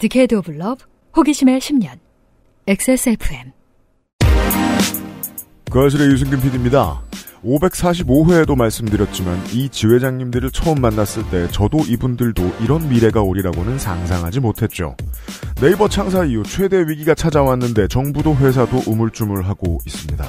디케이드 오브 러브 호기심의 10년 XSFM 그아실의 유승균 PD입니다. 545회에도 말씀드렸지만 이 지회장님들을 처음 만났을 때 저도 이분들도 이런 미래가 오리라고는 상상하지 못했죠. 네이버 창사 이후 최대 위기가 찾아왔는데 정부도 회사도 우물쭈물하고 있습니다.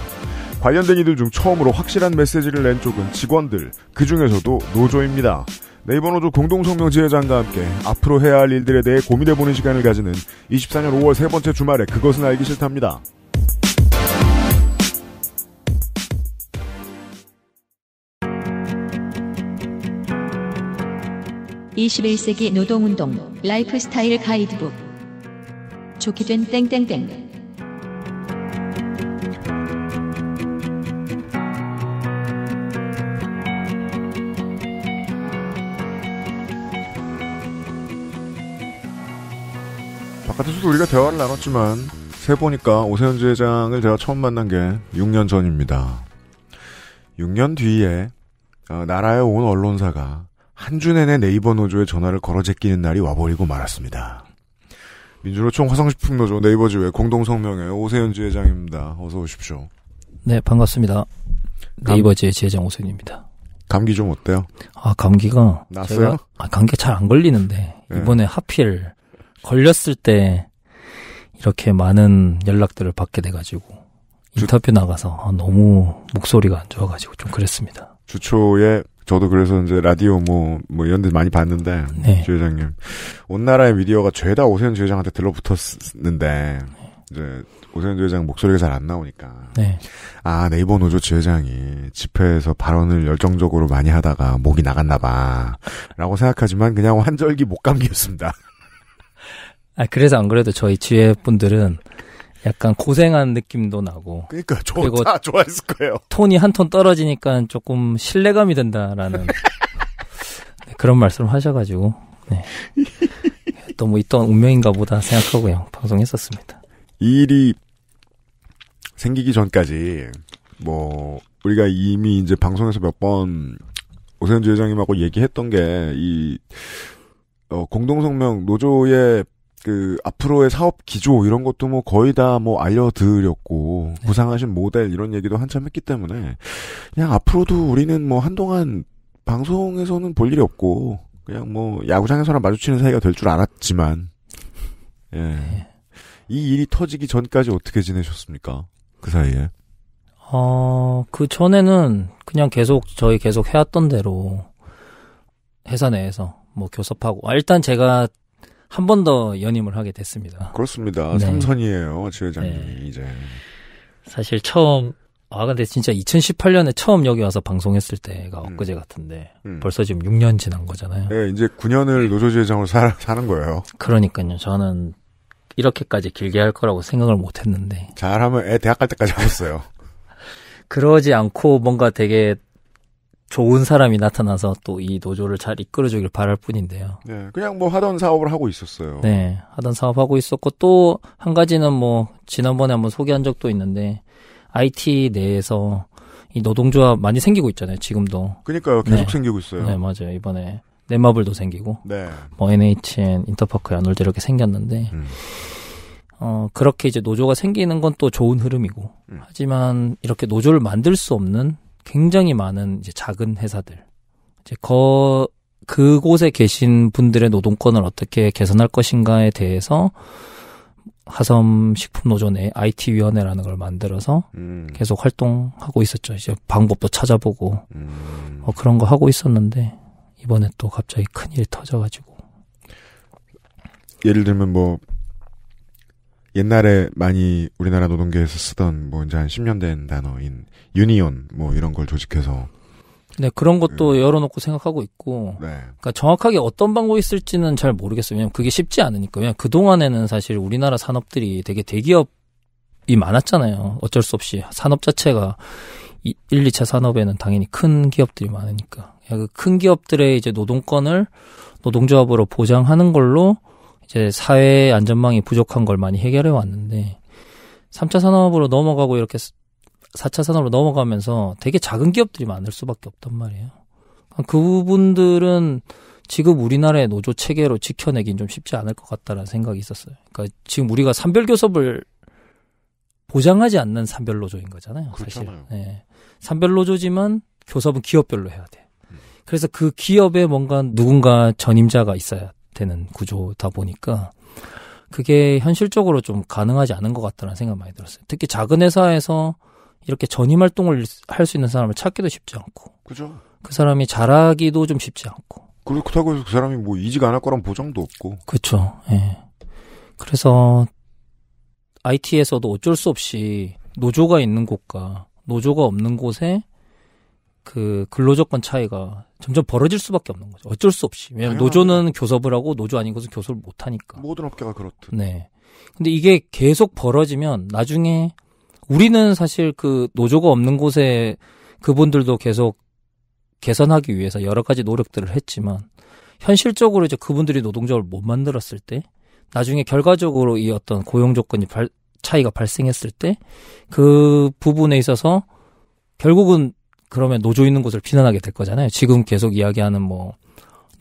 관련된 이들 중 처음으로 확실한 메시지를 낸 쪽은 직원들, 그 중에서도 노조입니다. 네이버 노조 공동성명 지회장과 함께 앞으로 해야 할 일들에 대해 고민해보는 시간을 가지는 24년 5월 세 번째 주말에 그것은 알기 싫답니다. (21세기 노동운동) 라이프스타일 가이드북 좋게 된 땡땡땡 앞서도 우리가 대화를 나눴지만 세 보니까 오세훈 지회장을 제가 처음 만난 게 6년 전입니다. 6년 뒤에 아, 나라에 온 언론사가 한 주 내내 네이버 노조에 전화를 걸어 제끼는 날이 와버리고 말았습니다. 민주노총 화성식품 노조 네이버 지회 공동성명회 오세훈 지회장입니다. 어서 오십시오. 네, 반갑습니다. 네이버 지회 지회장 오세훈입니다. 감기 좀 어때요? 아, 감기가. 났어요? 제가, 아, 감기 잘 안 걸리는데, 네. 이번에 네. 하필 걸렸을 때 이렇게 많은 연락들을 받게 돼가지고 인터뷰 나가서 아, 너무 목소리가 안 좋아가지고 좀 그랬습니다. 주초에 저도 그래서 이제 라디오 뭐, 뭐 이런 데 많이 봤는데, 네. 주 회장님. 온 나라의 미디어가 죄다 오세훈 주 회장한테 들러붙었는데, 네. 이제 오세훈 주 회장 목소리가 잘 안 나오니까. 네. 아, 네이버 노조 주 회장이 집회에서 발언을 열정적으로 많이 하다가 목이 나갔나 봐. 라고 생각하지만 그냥 환절기 목감기였습니다. 아, 그래서 안 그래도 저희 지혜 분들은 약간 고생한 느낌도 나고. 그러니까 저, 그리고 좋아했을 거예요. 톤이 한 톤 떨어지니까 조금 신뢰감이 된다라는 네, 그런 말씀을 하셔가지고 네. 너무 있던 운명인가 보다 생각하고요 방송했었습니다. 이 일이 생기기 전까지 뭐 우리가 이미 이제 방송에서 몇 번 오세훈 주회장님하고 얘기했던 게이 어, 공동성명 노조의 그 앞으로의 사업 기조 이런 것도 뭐 거의 다 뭐 알려드렸고 네. 구상하신 모델 이런 얘기도 한참 했기 때문에 그냥 앞으로도 우리는 뭐 한동안 방송에서는 볼 일이 없고 그냥 뭐 야구장에서나 마주치는 사이가 될 줄 알았지만 예. 네. 이 일이 터지기 전까지 어떻게 지내셨습니까? 그 사이에? 어, 그 전에는 그냥 계속 저희 계속 해왔던 대로 회사 내에서 뭐 교섭하고 아, 일단 제가 한번더 연임을 하게 됐습니다. 그렇습니다. 3선이에요 지회장님이 네. 이제. 사실 처음 아 근데 진짜 2018년에 처음 여기 와서 방송했을 때가 음. 엊그제 같은데 음. 벌써 지금 6년 지난 거잖아요. 네, 이제 9년을 노조지회장으로 사, 사는 거예요. 그러니까요. 저는 이렇게까지 길게 할 거라고 생각을 못 했는데. 잘하면 애 대학 갈 때까지 하겠어요. 그러지 않고 뭔가 되게 좋은 사람이 나타나서 또 이 노조를 잘 이끌어주길 바랄 뿐인데요. 네, 그냥 뭐 하던 사업을 하고 있었어요. 네, 하던 사업 하고 있었고 또 한 가지는 뭐 지난번에 한번 소개한 적도 있는데 IT 내에서 이 노동조합 많이 생기고 있잖아요. 지금도. 그러니까요, 계속 네. 생기고 있어요. 네, 맞아요. 이번에 넷마블도 생기고, 네. 뭐 NHN, 인터파크, 야놀드 이렇게 생겼는데. 음. 어, 그렇게 이제 노조가 생기는 건 또 좋은 흐름이고, 음. 하지만 이렇게 노조를 만들 수 없는 굉장히 많은 이제 작은 회사들 이제 거 그곳에 계신 분들의 노동권을 어떻게 개선할 것인가에 대해서 하섬 식품 노조 내 IT 위원회라는 걸 만들어서 음. 계속 활동하고 있었죠. 이제 방법도 찾아보고 음. 뭐 그런 거 하고 있었는데 이번에 또 갑자기 큰일 터져가지고 예를 들면 뭐 옛날에 많이 우리나라 노동계에서 쓰던 뭐 이제 한 10년 된 단어인 유니온 뭐 이런 걸 조직해서 네 그런 것도 그, 열어놓고 생각하고 있고 네. 그러니까 정확하게 어떤 방법이 있을지는 잘 모르겠어요 왜냐면 그게 쉽지 않으니까 왜냐 그동안에는 사실 우리나라 산업들이 되게 대기업이 많았잖아요 어쩔 수 없이 산업 자체가 1, 2차 산업에는 당연히 큰 기업들이 많으니까 그큰 그러니까 그 기업들의 이제 노동권을 노동조합으로 보장하는 걸로 이제 사회 안전망이 부족한 걸 많이 해결해 왔는데 3차 산업으로 넘어가고 이렇게 4차 산업으로 넘어가면서 되게 작은 기업들이 많을 수밖에 없단 말이에요. 그분들은 부 지금 우리나라의 노조 체계로 지켜내긴 좀 쉽지 않을 것 같다라는 생각이 있었어요. 그러니까 지금 우리가 산별 교섭을 보장하지 않는 산별 노조인 거잖아요. 그렇잖아요. 사실. 예. 네. 산별 노조지만 교섭은 기업별로 해야 돼. 음. 그래서 그 기업에 뭔가 누군가 전임자가 있어야 되는 구조다 보니까 그게 현실적으로 좀 가능하지 않은 것 같다는 생각 많이 들었어요. 특히 작은 회사에서 이렇게 전임 활동을 할 수 있는 사람을 찾기도 쉽지 않고. 그죠. 그 사람이 잘하기도 좀 쉽지 않고. 그렇다고 해서 그 사람이 뭐 이직 안 할 거란 보장도 없고. 그렇죠. 예. 그래서 IT에서도 어쩔 수 없이 노조가 있는 곳과 노조가 없는 곳에 그 근로조건 차이가 점점 벌어질 수밖에 없는 거죠. 어쩔 수 없이. 왜냐면 노조는 교섭을 하고 노조 아닌 것은 교섭을 못 하니까. 모든 업계가 그렇듯. 네. 근데 이게 계속 벌어지면 나중에 우리는 사실 그 노조가 없는 곳에 그분들도 계속 개선하기 위해서 여러 가지 노력들을 했지만 현실적으로 이제 그분들이 노동조합을 못 만들었을 때 나중에 결과적으로 이 어떤 고용 조건이 발, 차이가 발생했을 때 그 부분에 있어서 결국은 그러면 노조 있는 곳을 비난하게 될 거잖아요. 지금 계속 이야기하는 뭐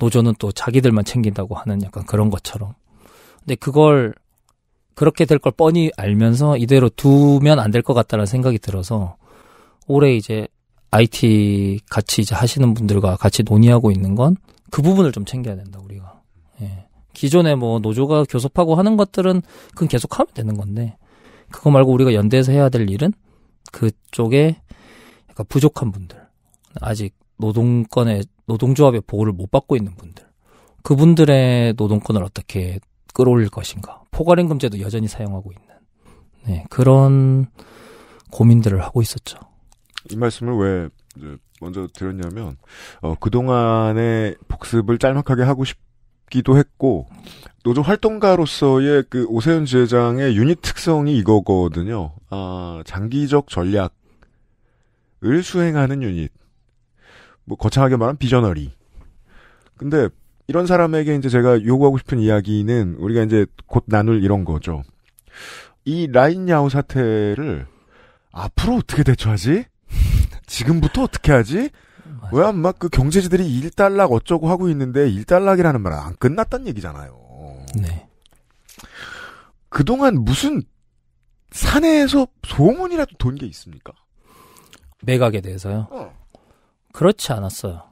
노조는 또 자기들만 챙긴다고 하는 약간 그런 것처럼. 근데 그걸 그렇게 될 걸 뻔히 알면서 이대로 두면 안 될 것같다는 생각이 들어서 올해 이제 IT 같이 이제 하시는 분들과 같이 논의하고 있는 건 그 부분을 좀 챙겨야 된다 우리가. 예. 기존에 뭐 노조가 교섭하고 하는 것들은 그건 계속 하면 되는 건데 그거 말고 우리가 연대해서 해야 될 일은 그쪽에 그러 그러니까 부족한 분들, 아직 노동권의 노동조합의 보호를 못 받고 있는 분들, 그분들의 노동권을 어떻게 끌어올릴 것인가, 포괄임 금제도 여전히 사용하고 있는 네, 그런 고민들을 하고 있었죠. 이 말씀을 왜 먼저 드렸냐면 어, 그 동안의 복습을 짤막하게 하고 싶기도 했고 노조 활동가로서의 그 오세훈 지회장의 유닛 특성이 이거거든요. 아, 장기적 전략 을 수행하는 유닛. 뭐 거창하게 말하면 비저너리. 근데 이런 사람에게 이제 제가 요구하고 싶은 이야기는 우리가 이제 곧 나눌 이런 거죠. 이 라인 야우 사태를 앞으로 어떻게 대처하지? 지금부터 어떻게 하지? 왜 안 막 그 경제지들이 일단락 어쩌고 하고 있는데 일단락이라는 말은 안 끝났단 얘기잖아요. 네. 그동안 무슨 사내에서 소문이라도 돈 게 있습니까? 매각에 대해서요. 어. 그렇지 않았어요.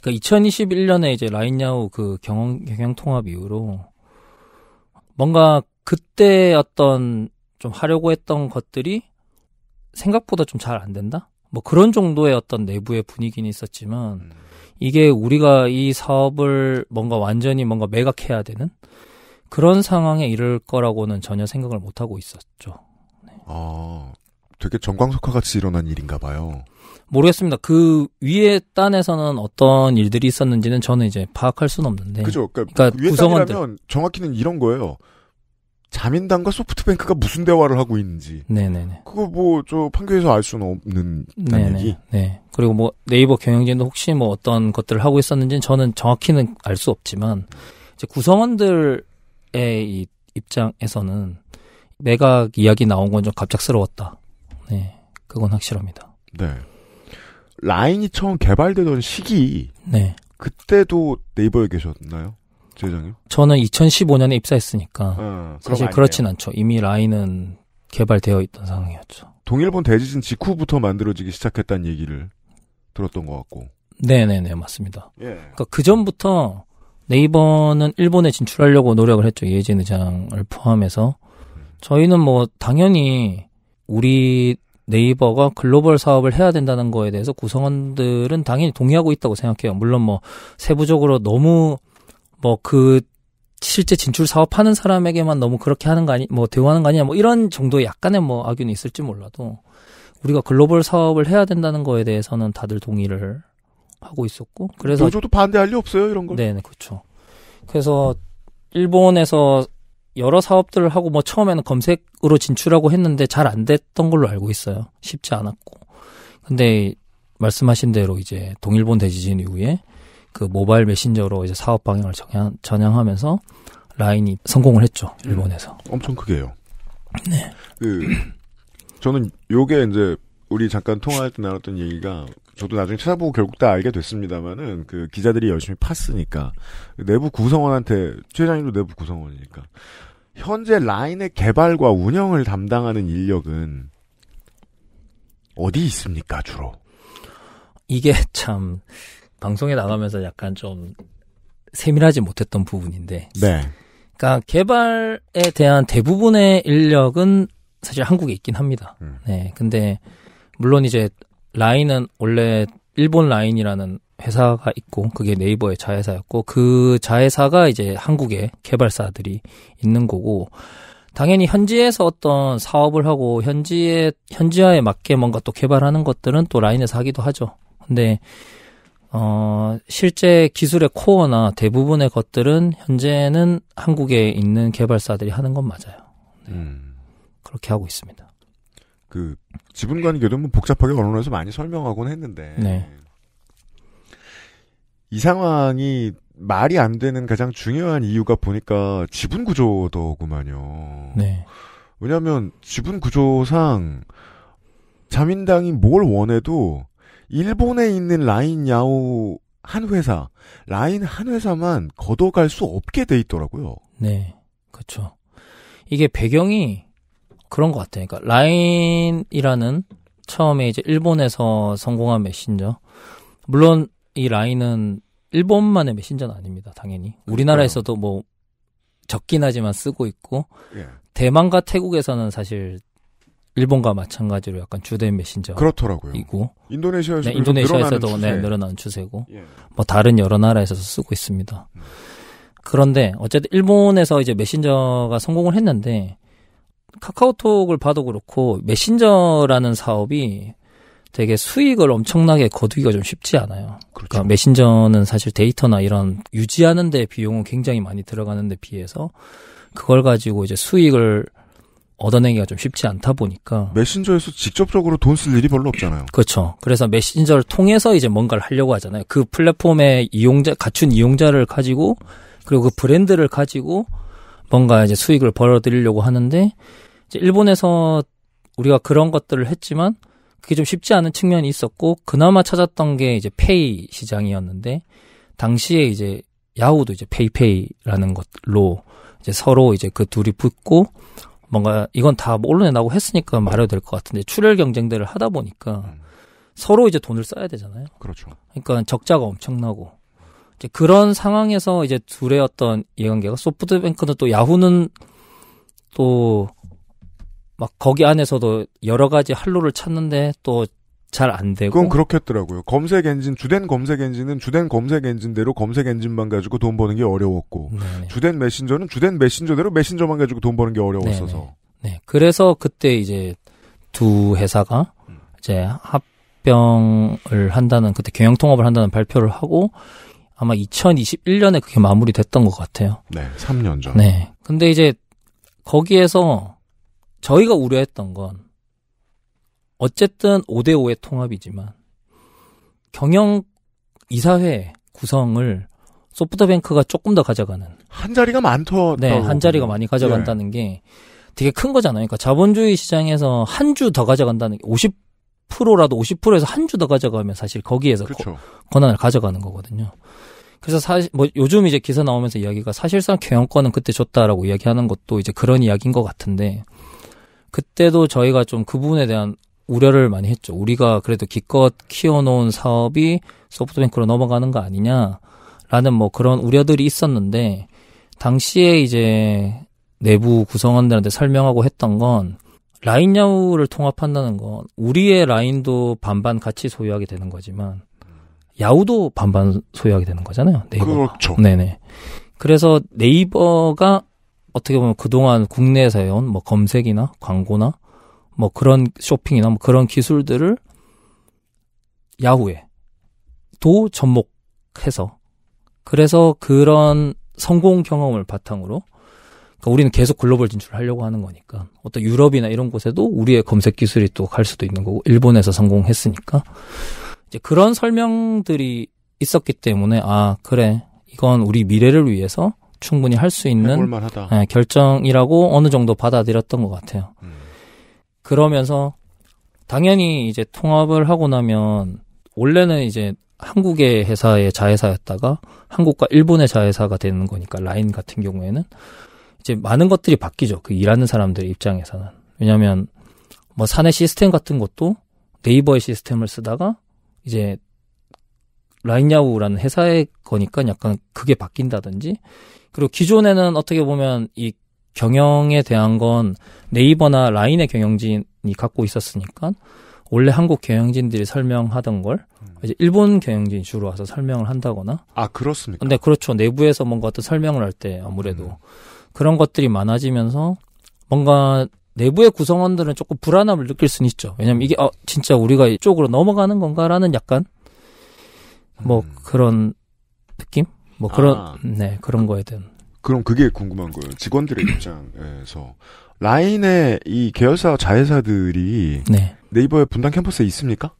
그러니까 2021년에 이제 라인야후 그 경영 경영 통합 이후로 뭔가 그때 어떤 좀 하려고 했던 것들이 생각보다 좀 잘 안 된다? 뭐 그런 정도의 어떤 내부의 분위기는 있었지만 음. 이게 우리가 이 사업을 뭔가 완전히 뭔가 매각해야 되는 그런 상황에 이를 거라고는 전혀 생각을 못 하고 있었죠. 아, 되게 전광석화 같이 일어난 일인가 봐요. 모르겠습니다. 그 위에 단에서는 어떤 일들이 있었는지는 저는 이제 파악할 수는 없는데. 그죠. 그러니까, 그러니까 그 위에 구성원들. 단 정확히는 이런 거예요. 자민당과 소프트뱅크가 무슨 대화를 하고 있는지. 네네네. 그거 뭐 저 판교에서 알 수는 없는 네네. 얘기. 네. 그리고 뭐 네이버 경영진도 혹시 뭐 어떤 것들을 하고 있었는지는 저는 정확히는 알 수 없지만 이제 구성원들의 이 입장에서는 매각 이야기 나온 건 좀 갑작스러웠다. 네, 그건 확실합니다. 네. 라인이 처음 개발되던 시기. 네. 그때도 네이버에 계셨나요? 제장님? 저는 2015년에 입사했으니까. 어, 사실 그렇진 않죠. 이미 라인은 개발되어 있던 상황이었죠. 동일본 대지진 직후부터 만들어지기 시작했다는 얘기를 들었던 것 같고. 네네네, 맞습니다. 예. 그러니까 그 전부터 네이버는 일본에 진출하려고 노력을 했죠. 예진 의장을 포함해서. 음. 저희는 뭐, 당연히 우리 네이버가 글로벌 사업을 해야 된다는 거에 대해서 구성원들은 당연히 동의하고 있다고 생각해요. 물론 뭐 세부적으로 너무 뭐 그 실제 진출 사업하는 사람에게만 너무 그렇게 하는 거 아니 뭐 대우하는 거 아니냐 뭐 이런 정도의 약간의 뭐 악연이 있을지 몰라도 우리가 글로벌 사업을 해야 된다는 거에 대해서는 다들 동의를 하고 있었고 그래서 노도 반대할 리 없어요 이런 걸. 네, 그렇죠. 그래서 일본에서 여러 사업들을 하고 뭐 처음에는 검색으로 진출하고 했는데 잘 안 됐던 걸로 알고 있어요. 쉽지 않았고. 근데 말씀하신 대로 이제 동일본 대지진 이후에 그 모바일 메신저로 이제 사업 방향을 전향, 전향하면서 라인이 성공을 했죠. 음. 일본에서. 음, 엄청 크게요. 네. 그 저는 요게 이제 우리 잠깐 통화할 때 나눴던 얘기가 저도 나중에 찾아보고 결국 다 알게 됐습니다만은 그 기자들이 열심히 팠으니까 내부 구성원한테 최장님도 내부 구성원이니까 현재 라인의 개발과 운영을 담당하는 인력은 어디 있습니까, 주로? 이게 참, 방송에 나가면서 약간 좀 세밀하지 못했던 부분인데. 네. 그러니까 개발에 대한 대부분의 인력은 사실 한국에 있긴 합니다. 음. 네. 근데 물론 이제 라인은 원래 일본 라인이라는 회사가 있고 그게 네이버의 자회사였고 그 자회사가 이제 한국의 개발사들이 있는 거고 당연히 현지에서 어떤 사업을 하고 현지에 현지화에 맞게 뭔가 또 개발하는 것들은 또 라인에서 하기도 하죠. 근데 어 실제 기술의 코어나 대부분의 것들은 현재는 한국에 있는 개발사들이 하는 건 맞아요. 네. 음. 그렇게 하고 있습니다. 그 지분 관계도 뭐 복잡하게 언론에서 많이 설명하곤 했는데 네. 이 상황이 말이 안 되는 가장 중요한 이유가 보니까 지분 구조더구만요. 네. 왜냐하면 지분 구조상 자민당이 뭘 원해도 일본에 있는 라인 야후 한 회사, 라인 한 회사만 걷어갈 수 없게 돼 있더라고요. 네, 그렇죠. 이게 배경이 그런 것 같아요. 그러니까 라인이라는 처음에 이제 일본에서 성공한 메신저. 물론 이 라인은 일본만의 메신저는 아닙니다. 당연히 우리나라에서도 뭐 적긴 하지만 쓰고 있고 예. 대만과 태국에서는 사실 일본과 마찬가지로 약간 주된 메신저 그렇더라고요. 이고 인도네시아에서 네, 인도네시아에서도 늘어나는, 네, 추세. 네, 늘어나는 추세고 예. 뭐 다른 여러 나라에서도 쓰고 있습니다. 그런데 어쨌든 일본에서 이제 메신저가 성공을 했는데 카카오톡을 봐도 그렇고 메신저라는 사업이 되게 수익을 엄청나게 거두기가 좀 쉽지 않아요. 그러니까 그렇죠. 그러니까 메신저는 사실 데이터나 이런 유지하는 데 비용은 굉장히 많이 들어가는 데 비해서 그걸 가지고 이제 수익을 얻어내기가 좀 쉽지 않다 보니까 메신저에서 직접적으로 돈 쓸 일이 별로 없잖아요. 그렇죠. 그래서 메신저를 통해서 이제 뭔가를 하려고 하잖아요. 그 플랫폼의 이용자 갖춘 이용자를 가지고 그리고 그 브랜드를 가지고 뭔가 이제 수익을 벌어들이려고 하는데 이제 일본에서 우리가 그런 것들을 했지만 그게 좀 쉽지 않은 측면이 있었고 그나마 찾았던 게 이제 페이 시장이었는데 당시에 이제 야후도 이제 페이페이라는 것로 이제 서로 이제 그 둘이 붙고 뭔가 이건 다뭐 언론에 나고 했으니까 말해도 될 것 같은데 출혈 경쟁들을 하다 보니까 음. 서로 이제 돈을 써야 되잖아요. 그렇죠. 그러니까 적자가 엄청나고 이제 그런 상황에서 이제 둘의 어떤 이해관계가 소프트뱅크는 또 야후는 또막 거기 안에서도 여러 가지 활로를 찾는데 또 잘 안 되고. 그건 그렇겠더라고요. 검색 엔진, 주된 검색 엔진은 주된 검색 엔진대로 검색 엔진만 가지고 돈 버는 게 어려웠고, 네네. 주된 메신저는 주된 메신저대로 메신저만 가지고 돈 버는 게 어려웠어서. 네네. 네. 그래서 그때 이제 두 회사가 음. 이제 합병을 한다는 그때 경영 통합을 한다는 발표를 하고 아마 2021년에 그게 마무리됐던 것 같아요. 네, 3년 전. 네. 근데 이제 거기에서 저희가 우려했던 건 어쨌든 5대5의 통합이지만 경영 이사회 구성을 소프트뱅크가 조금 더 가져가는 한 자리가 많더 네, 한 자리가 많이 가져간다는 예. 게 되게 큰 거잖아요. 그러니까 자본주의 시장에서 한 주 더 가져간다는 게 50%라도 50%에서 한 주 더 가져가면 사실 거기에서 그렇죠. 거, 권한을 가져가는 거거든요. 그래서 사실 뭐 요즘 이제 기사 나오면서 이야기가 사실상 경영권은 그때 줬다라고 이야기하는 것도 이제 그런 이야기인 것 같은데 그때도 저희가 좀 그 부분에 대한 우려를 많이 했죠. 우리가 그래도 기껏 키워놓은 사업이 소프트뱅크로 넘어가는 거 아니냐라는 뭐 그런 우려들이 있었는데 당시에 이제 내부 구성원들한테 설명하고 했던 건 라인 야후를 통합한다는 건 우리의 라인도 반반 같이 소유하게 되는 거지만 야후도 반반 소유하게 되는 거잖아요. 네이버. 그렇죠. 네네. 그래서 네이버가 어떻게 보면 그동안 국내에서 해온 뭐 검색이나 광고나 뭐 그런 쇼핑이나 뭐 그런 기술들을 야후에도 접목해서 그래서 그런 성공 경험을 바탕으로 그러니까 우리는 계속 글로벌 진출을 하려고 하는 거니까 어떤 유럽이나 이런 곳에도 우리의 검색 기술이 또 갈 수도 있는 거고 일본에서 성공했으니까 이제 그런 설명들이 있었기 때문에 아 그래 이건 우리 미래를 위해서 충분히 할 수 있는 예, 결정이라고 어느 정도 받아들였던 것 같아요. 음. 그러면서 당연히 이제 통합을 하고 나면 원래는 이제 한국의 회사의 자회사였다가 한국과 일본의 자회사가 되는 거니까 라인 같은 경우에는 이제 많은 것들이 바뀌죠. 그 일하는 사람들 의 입장에서는 왜냐하면 뭐 사내 시스템 같은 것도 네이버의 시스템을 쓰다가 이제 라인야우라는 회사의 거니까 약간 그게 바뀐다든지 그리고 기존에는 어떻게 보면 이 경영에 대한 건 네이버나 라인의 경영진이 갖고 있었으니까 원래 한국 경영진들이 설명하던 걸 음. 이제 일본 경영진 주로 와서 설명을 한다거나 아 그렇습니까? 근데 그렇죠 내부에서 뭔가 어떤 설명을 할 때 아무래도 음. 그런 것들이 많아지면서 뭔가 내부의 구성원들은 조금 불안함을 느낄 수는 있죠. 왜냐면 이게 어 진짜 우리가 이쪽으로 넘어가는 건가라는 약간 뭐 음. 그런 느낌? 뭐 그런 아. 네 그런 거에 대한. 그럼 그게 궁금한 거예요. 직원들의 입장에서 라인의 이 계열사 자회사들이 네. 이버의 분당 캠퍼스에 있습니까?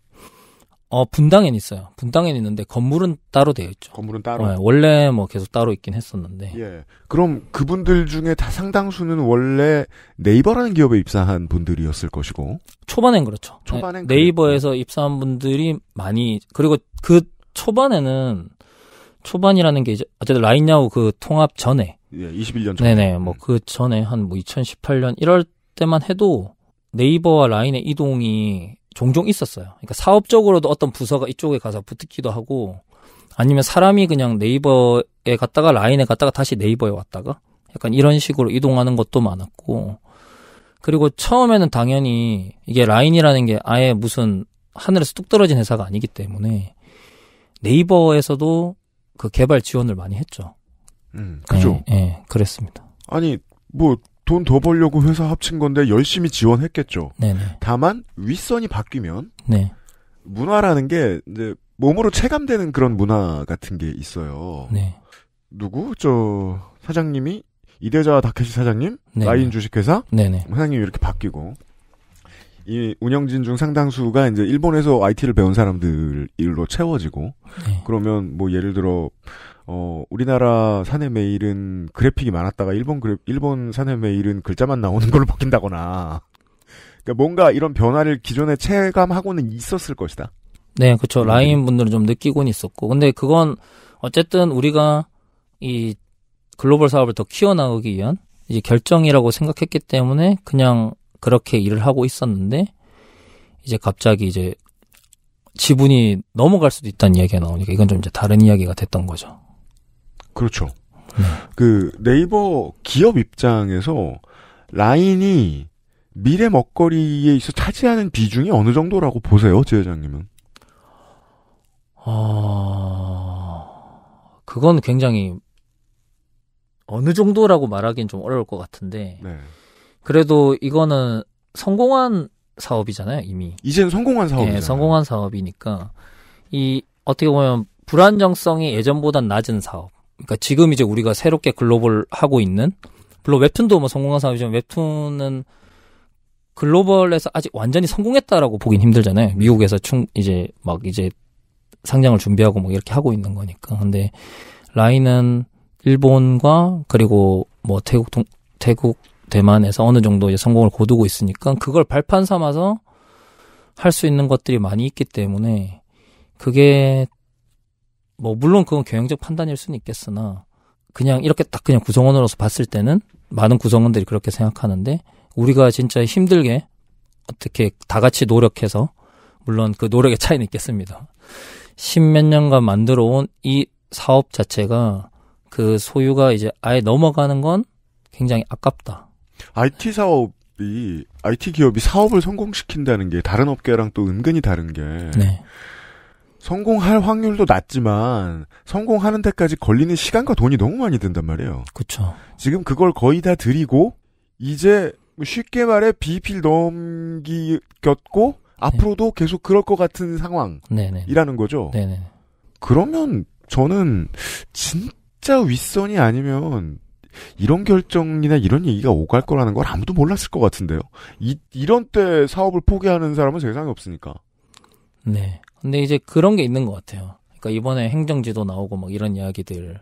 어 분당엔 있어요. 분당엔 있는데 건물은 따로 되어 있죠. 건물은 따로. 네, 원래 뭐 계속 따로 있긴 했었는데. 예. 그럼 그분들 중에 다 상당수는 원래 네이버라는 기업에 입사한 분들이었을 것이고. 초반엔 그렇죠. 초반엔 네, 네이버에서 입사한 분들이 많이 그리고 그 초반에는 초반이라는 게 이제 어쨌든 라인야우 그 통합 전에 예, 21년 전에 네네 뭐그 음. 전에 한 뭐 2018년 1월 때만 해도 네이버와 라인의 이동이 종종 있었어요. 그러니까 사업적으로도 어떤 부서가 이쪽에 가서 붙기도 하고 아니면 사람이 그냥 네이버에 갔다가 라인에 갔다가 다시 네이버에 왔다가 약간 이런 식으로 이동하는 것도 많았고 그리고 처음에는 당연히 이게 라인이라는 게 아예 무슨 하늘에서 뚝 떨어진 회사가 아니기 때문에 네이버에서도 그 개발 지원을 많이 했죠. 음, 그죠. 예, 예, 그랬습니다. 아니, 뭐, 돈 더 벌려고 회사 합친 건데 열심히 지원했겠죠. 네네. 네. 다만, 윗선이 바뀌면. 네. 문화라는 게, 이제, 몸으로 체감되는 그런 문화 같은 게 있어요. 네. 누구? 저, 사장님이 이대자 다케시 사장님, 네 라인 주식회사 네네. 사장님 이렇게 바뀌고 이 운영진 중 상당수가 이제 일본에서 IT를 배운 사람들로 채워지고 네. 그러면 뭐 예를 들어 어 우리나라 사내 메일은 그래픽이 많았다가 일본 그래 일본 사내 메일은 글자만 나오는 걸로 바뀐다거나 그러니까 뭔가 이런 변화를 기존에 체감하고는 있었을 것이다. 네, 그렇죠. 음. 라인 분들은 좀 느끼고는 있었고, 근데 그건 어쨌든 우리가 이 글로벌 사업을 더 키워나가기 위한 이제 결정이라고 생각했기 때문에 그냥 그렇게 일을 하고 있었는데 이제 갑자기 이제 지분이 넘어갈 수도 있다는 이야기가 나오니까 이건 좀 이제 다른 이야기가 됐던 거죠. 그렇죠. 네. 그 네이버 기업 입장에서 라인이 미래 먹거리에 있어 차지하는 비중이 어느 정도라고 보세요, 지 회장님은? 어... 그건 굉장히 어느 정도라고 말하기는 좀 어려울 것 같은데, 네. 그래도 이거는 성공한 사업이잖아요, 이미. 이젠 성공한 사업이죠. 예, 성공한 사업이니까 이 어떻게 보면 불안정성이 예전보단 낮은 사업. 그러니까 지금 이제 우리가 새롭게 글로벌 하고 있는 물론 웹툰도 뭐 성공한 사업이지만 웹툰은 글로벌에서 아직 완전히 성공했다라고 보긴 힘들잖아요. 미국에서 충 이제 막 이제 상장을 준비하고 뭐 이렇게 하고 있는 거니까. 근데 라인은 일본과 그리고 뭐 태국 동, 태국 대만에서 어느 정도 이제 성공을 거두고 있으니까 그걸 발판 삼아서 할 수 있는 것들이 많이 있기 때문에 그게 뭐 물론 그건 경영적 판단일 수는 있겠으나 그냥 이렇게 딱 그냥 구성원으로서 봤을 때는 많은 구성원들이 그렇게 생각하는데 우리가 진짜 힘들게 어떻게 다 같이 노력해서 물론 그 노력의 차이는 있겠습니다. 십몇 년간 만들어 온 이 사업 자체가 그 소유가 이제 아예 넘어가는 건 굉장히 아깝다. IT 사업이 IT 기업이 사업을 성공시킨다는 게 다른 업계랑 또 은근히 다른 게 네. 성공할 확률도 낮지만 성공하는 데까지 걸리는 시간과 돈이 너무 많이 든단 말이에요. 그렇죠. 지금 그걸 거의 다 드리고 이제 뭐 쉽게 말해 비필 넘기겼고 앞으로도 네. 계속 그럴 것 같은 상황이라는 네, 네, 거죠. 네네. 그러면 저는 진짜 윗선이 아니면 이런 결정이나 이런 얘기가 오갈 거라는 걸 아무도 몰랐을 것 같은데요. 이, 이런 때 사업을 포기하는 사람은 세상에 없으니까. 네. 근데 이제 그런 게 있는 것 같아요. 그러니까 이번에 행정지도 나오고 막 이런 이야기들.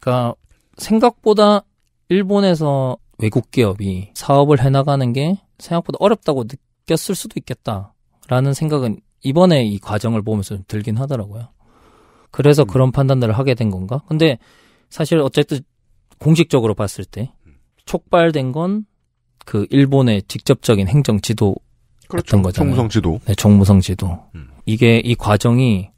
그러니까 생각보다 일본에서 외국 기업이 사업을 해나가는 게 생각보다 어렵다고 느꼈을 수도 있겠다라는 생각은 이번에 이 과정을 보면서 들긴 하더라고요. 그래서 음. 그런 판단들을 하게 된 건가? 근데 사실 어쨌든 공식적으로 봤을 때 음. 촉발된 건 그 일본의 직접적인 행정 지도 그렇죠. 거잖아요. 정무성 지도. 네, 정무성 지도. 음. 이게 이 과정이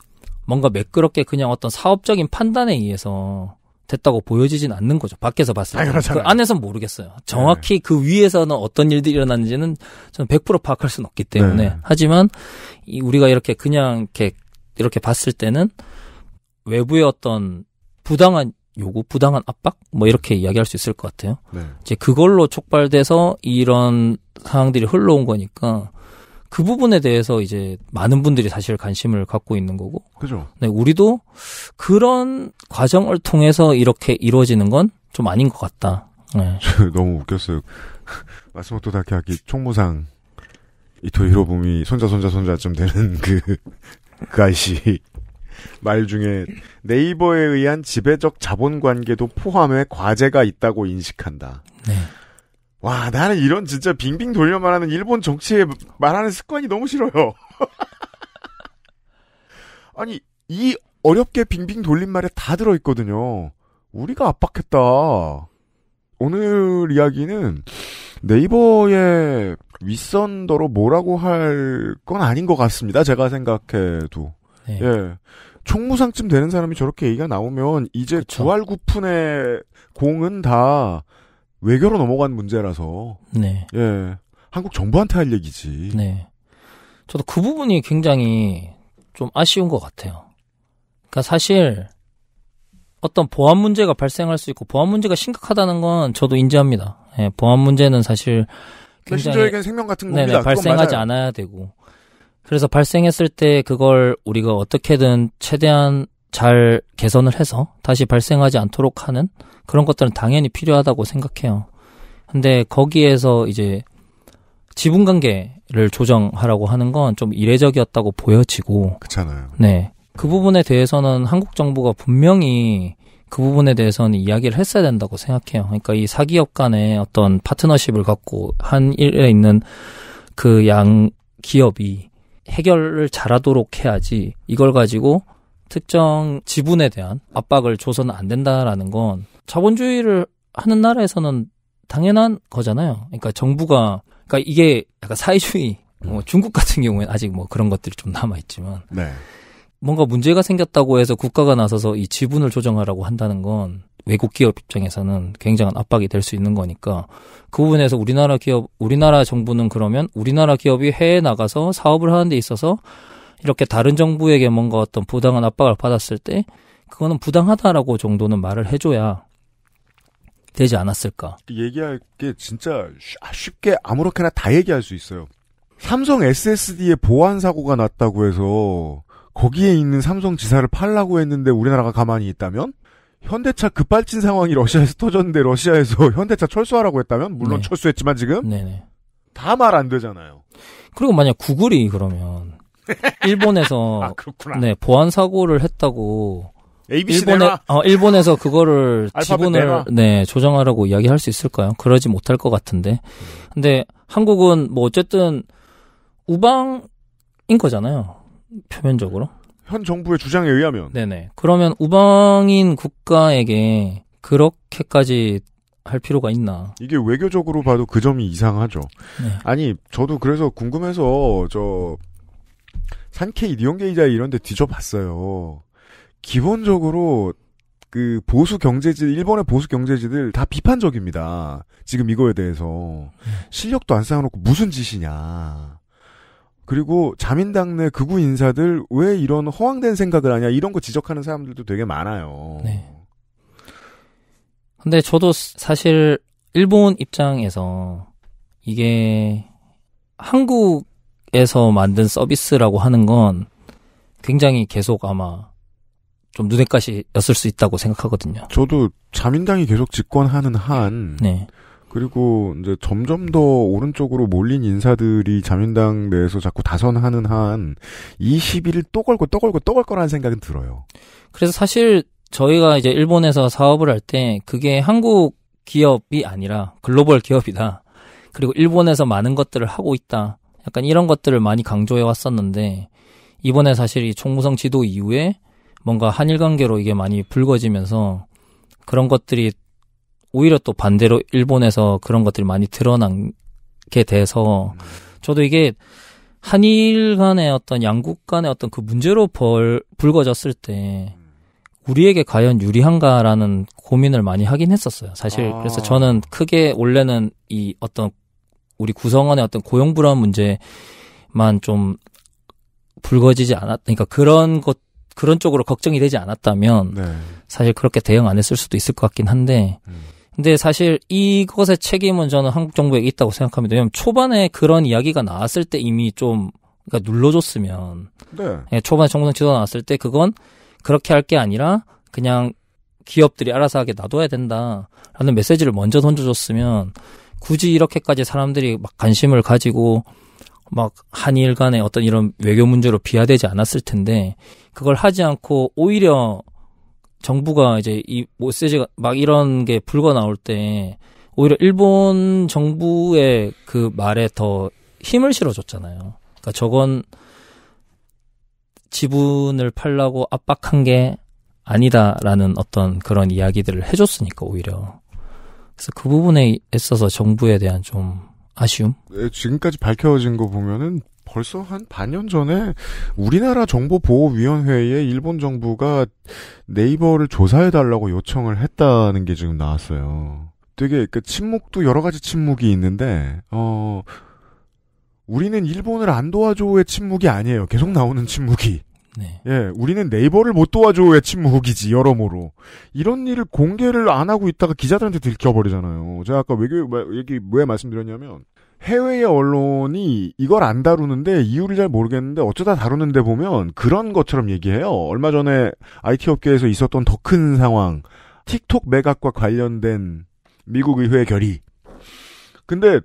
뭔가 매끄럽게 그냥 어떤 사업적인 판단에 의해서 됐다고 보여지진 않는 거죠. 밖에서 봤을 때. 그안에서는 모르겠어요. 네. 정확히 네. 그 위에서는 어떤 일들이 일어났는지는 저는 100% 파악할 수는 없기 때문에. 네. 하지만 이 우리가 이렇게 그냥 이렇게 이렇게 봤을 때는 외부의 어떤 부당한 요구, 부당한 압박 뭐 이렇게 이야기할 수 있을 것 같아요. 네. 이제 그걸로 촉발돼서 이런 상황들이 흘러온 거니까 그 부분에 대해서 이제 많은 분들이 사실 관심을 갖고 있는 거고. 그죠. 네, 우리도 그런 과정을 통해서 이렇게 이루어지는 건 좀 아닌 것 같다. 네. 너무 웃겼어요. 마스모토 다케아키 총무상 이토 히로부미 손자 손자 손자쯤 되는 그, 그 아이씨 말 중에 네이버에 의한 지배적 자본 관계도 포함해 과제가 있다고 인식한다. 네. 와, 나는 이런 진짜 빙빙 돌려 말하는 일본 정치에 말하는 습관이 너무 싫어요. 아니, 이 어렵게 빙빙 돌린 말에 다 들어있거든요. 우리가 압박했다. 오늘 이야기는 네이버의 윗선더로 뭐라고 할 건 아닌 것 같습니다. 제가 생각해도. 네. 예. 총무상쯤 되는 사람이 저렇게 얘기가 나오면 이제 주알구푼의 공은 다 외교로 넘어간 문제라서. 네. 예. 한국 정부한테 할 얘기지. 네. 저도 그 부분이 굉장히 좀 아쉬운 것 같아요. 그러니까 사실 어떤 보안 문제가 발생할 수 있고 보안 문제가 심각하다는 건 저도 인지합니다. 예, 보안 문제는 사실 굉장히 생명 같은 겁니다. 네네, 발생하지 않아야 되고 그래서 발생했을 때 그걸 우리가 어떻게든 최대한 잘 개선을 해서 다시 발생하지 않도록 하는 그런 것들은 당연히 필요하다고 생각해요. 근데 거기에서 이제 지분 관계를 조정하라고 하는 건 좀 이례적이었다고 보여지고. 그렇잖아요. 네. 그 부분에 대해서는 한국 정부가 분명히 그 부분에 대해서는 이야기를 했어야 된다고 생각해요. 그러니까 이 사기업 간의 어떤 파트너십을 갖고 한 일에 있는 그 양 기업이 해결을 잘하도록 해야지 이걸 가지고 특정 지분에 대한 압박을 줘서는 안 된다라는 건 자본주의를 하는 나라에서는 당연한 거잖아요. 그러니까 정부가 그러니까 이게 약간 사회주의 뭐 음. 중국 같은 경우에는 아직 뭐 그런 것들이 좀 남아 있지만 네. 뭔가 문제가 생겼다고 해서 국가가 나서서 이 지분을 조정하라고 한다는 건 외국 기업 입장에서는 굉장한 압박이 될 수 있는 거니까 그 부분에서 우리나라 기업, 우리나라 정부는 그러면 우리나라 기업이 해외 나가서 사업을 하는 데 있어서 이렇게 다른 정부에게 뭔가 어떤 부당한 압박을 받았을 때 그거는 부당하다라고 정도는 말을 해줘야 되지 않았을까. 얘기할 게 진짜 아, 쉽게 아무렇게나 다 얘기할 수 있어요. 삼성 SSD에 보안 사고가 났다고 해서 거기에 있는 삼성 지사를 팔라고 했는데 우리나라가 가만히 있다면 현대차 급발진 상황이 러시아에서 터졌는데 러시아에서 현대차 철수하라고 했다면 물론 네. 철수했지만 지금 다 말 안 되잖아요. 그리고 만약 구글이 그러면 일본에서 아, 네 보안 사고를 했다고 ABC 일본에 내놔. 어, 일본에서 그거를 지분을 내놔. 네 조정하라고 이야기할 수 있을까요? 그러지 못할 것 같은데 근데 한국은 뭐 어쨌든 우방인 거잖아요 표면적으로 현 정부의 주장에 의하면. 네네. 그러면 우방인 국가에게 그렇게까지 할 필요가 있나. 이게 외교적으로 봐도 그 점이 이상하죠. 네. 아니, 저도 그래서 궁금해서 저 산케이 리온게이자 이런 데 뒤져봤어요. 기본적으로 그 보수 경제지 일본의 보수 경제지들 다 비판적입니다. 지금 이거에 대해서 네. 실력도 안 쌓아놓고 무슨 짓이냐. 그리고 자민당 내 극우 인사들 왜 이런 허황된 생각을 하냐 이런 거 지적하는 사람들도 되게 많아요. 네. 근데 저도 사실 일본 입장에서 이게 한국에서 만든 서비스라고 하는 건 굉장히 계속 아마 좀 눈엣가시였을 수 있다고 생각하거든요. 저도 자민당이 계속 집권하는 한 네. 그리고 이제 점점 더 오른쪽으로 몰린 인사들이 자민당 내에서 자꾸 다선하는 한이시일또 걸고 또 걸고 또 걸 거라는 생각은 들어요. 그래서 사실 저희가 이제 일본에서 사업을 할 때 그게 한국 기업이 아니라 글로벌 기업이다. 그리고 일본에서 많은 것들을 하고 있다. 약간 이런 것들을 많이 강조해 왔었는데 이번에 사실 이 총무성 지도 이후에 뭔가 한일 관계로 이게 많이 불거지면서 그런 것들이 오히려 또 반대로 일본에서 그런 것들이 많이 드러나게 돼서 저도 이게 한일 간의 어떤 양국 간의 어떤 그 문제로 벌, 불거졌을 때 우리에게 과연 유리한가라는 고민을 많이 하긴 했었어요. 사실 아. 그래서 저는 크게 원래는 이 어떤 우리 구성원의 어떤 고용 불안 문제만 좀 불거지지 않았 그러니까 그런 것 그런 쪽으로 걱정이 되지 않았다면 네. 사실 그렇게 대응 안 했을 수도 있을 것 같긴 한데 음. 근데 사실 이것의 책임은 저는 한국 정부에 있다고 생각합니다. 왜냐면 초반에 그런 이야기가 나왔을 때 이미 좀 그러니까 눌러줬으면 네. 예, 초반에 정부상 지도 나왔을 때 그건 그렇게 할 게 아니라 그냥 기업들이 알아서 하게 놔둬야 된다라는 메시지를 먼저 던져줬으면 굳이 이렇게까지 사람들이 막 관심을 가지고 막 한일 간의 어떤 이런 외교 문제로 비화되지 않았을 텐데 그걸 하지 않고 오히려 정부가 이제 이 메시지가 막 이런 게 불거 나올 때 오히려 일본 정부의 그 말에 더 힘을 실어줬잖아요. 그러니까 저건 지분을 팔라고 압박한 게 아니다라는 어떤 그런 이야기들을 해줬으니까 오히려 그래서 그 부분에 있어서 정부에 대한 좀 아쉬움? 예, 지금까지 밝혀진 거 보면은 벌써 한 반년 전에 우리나라 정보보호위원회에 일본 정부가 네이버를 조사해달라고 요청을 했다는 게 지금 나왔어요. 되게 그 침묵도 여러 가지 침묵이 있는데 어 우리는 일본을 안 도와줘의 침묵이 아니에요. 계속 나오는 침묵이 네. 예, 우리는 네이버를 못 도와줘의 침묵이지 여러모로 이런 일을 공개를 안 하고 있다가 기자들한테 들켜버리잖아요. 제가 아까 외교 뭐, 얘기 왜 말씀드렸냐면 해외의 언론이 이걸 안 다루는데 이유를 잘 모르겠는데 어쩌다 다루는데 보면 그런 것처럼 얘기해요. 얼마 전에 IT 업계에서 있었던 더 큰 상황, 틱톡 매각과 관련된 미국 의회 결의. 근데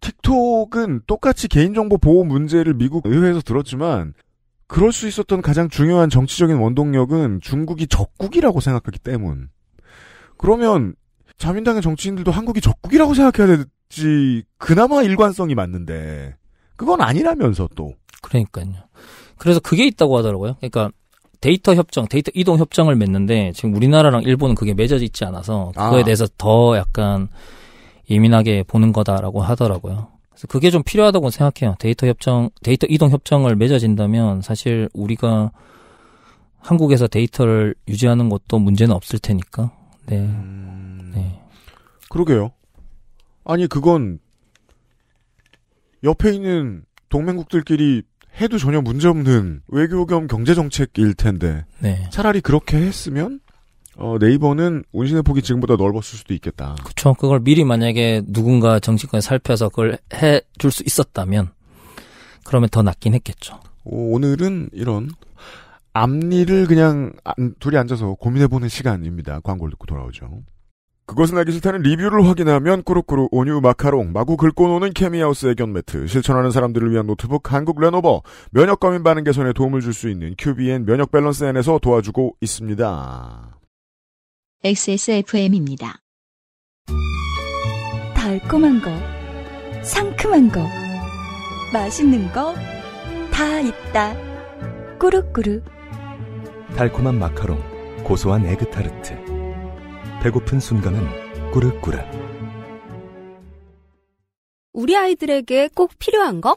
틱톡은 똑같이 개인정보 보호 문제를 미국 의회에서 들었지만 그럴 수 있었던 가장 중요한 정치적인 원동력은 중국이 적국이라고 생각하기 때문. 그러면 자민당의 정치인들도 한국이 적국이라고 생각해야 되지 그나마 일관성이 맞는데 그건 아니라면서 또. 그러니까요. 그래서 그게 있다고 하더라고요. 그러니까 데이터 협정, 데이터 이동 협정을 맺는데 지금 우리나라랑 일본은 그게 맺어져 있지 않아서 그거에 아. 대해서 더 약간 예민하게 보는 거다라고 하더라고요. 그래서 그게 좀 필요하다고 생각해요. 데이터 협정, 데이터 이동 협정을 맺어진다면 사실 우리가 한국에서 데이터를 유지하는 것도 문제는 없을 테니까. 네. 음... 네. 그러게요. 아니 그건 옆에 있는 동맹국들끼리 해도 전혀 문제없는 외교 겸 경제 정책일 텐데 네. 차라리 그렇게 했으면 어, 네이버는 운신의 폭이 지금보다 넓었을 수도 있겠다. 그렇죠. 그걸 미리 만약에 누군가 정치권에 살펴서 그걸 해줄 수 있었다면 그러면 더 낫긴 했겠죠. 오늘은 이런 앞니를 그냥 아, 둘이 앉아서 고민해보는 시간입니다. 광고를 듣고 돌아오죠. 그것은 알기 싫다는 리뷰를 확인하면 꾸룩꾸룩 온유 마카롱 마구 긁고 노는 케미하우스 의견 매트 실천하는 사람들을 위한 노트북 한국 레노버 면역 과민 반응 개선에 도움을 줄 수 있는 큐비엔 면역 밸런스 N에서 도와주고 있습니다. XSFM입니다. 달콤한 거, 상큼한 거, 맛있는 거 다 있다. 꾸룩꾸룩. 달콤한 마카롱, 고소한 에그타르트. 배고픈 순간은 꾸룩꾸룩. 우리 아이들에게 꼭 필요한 거?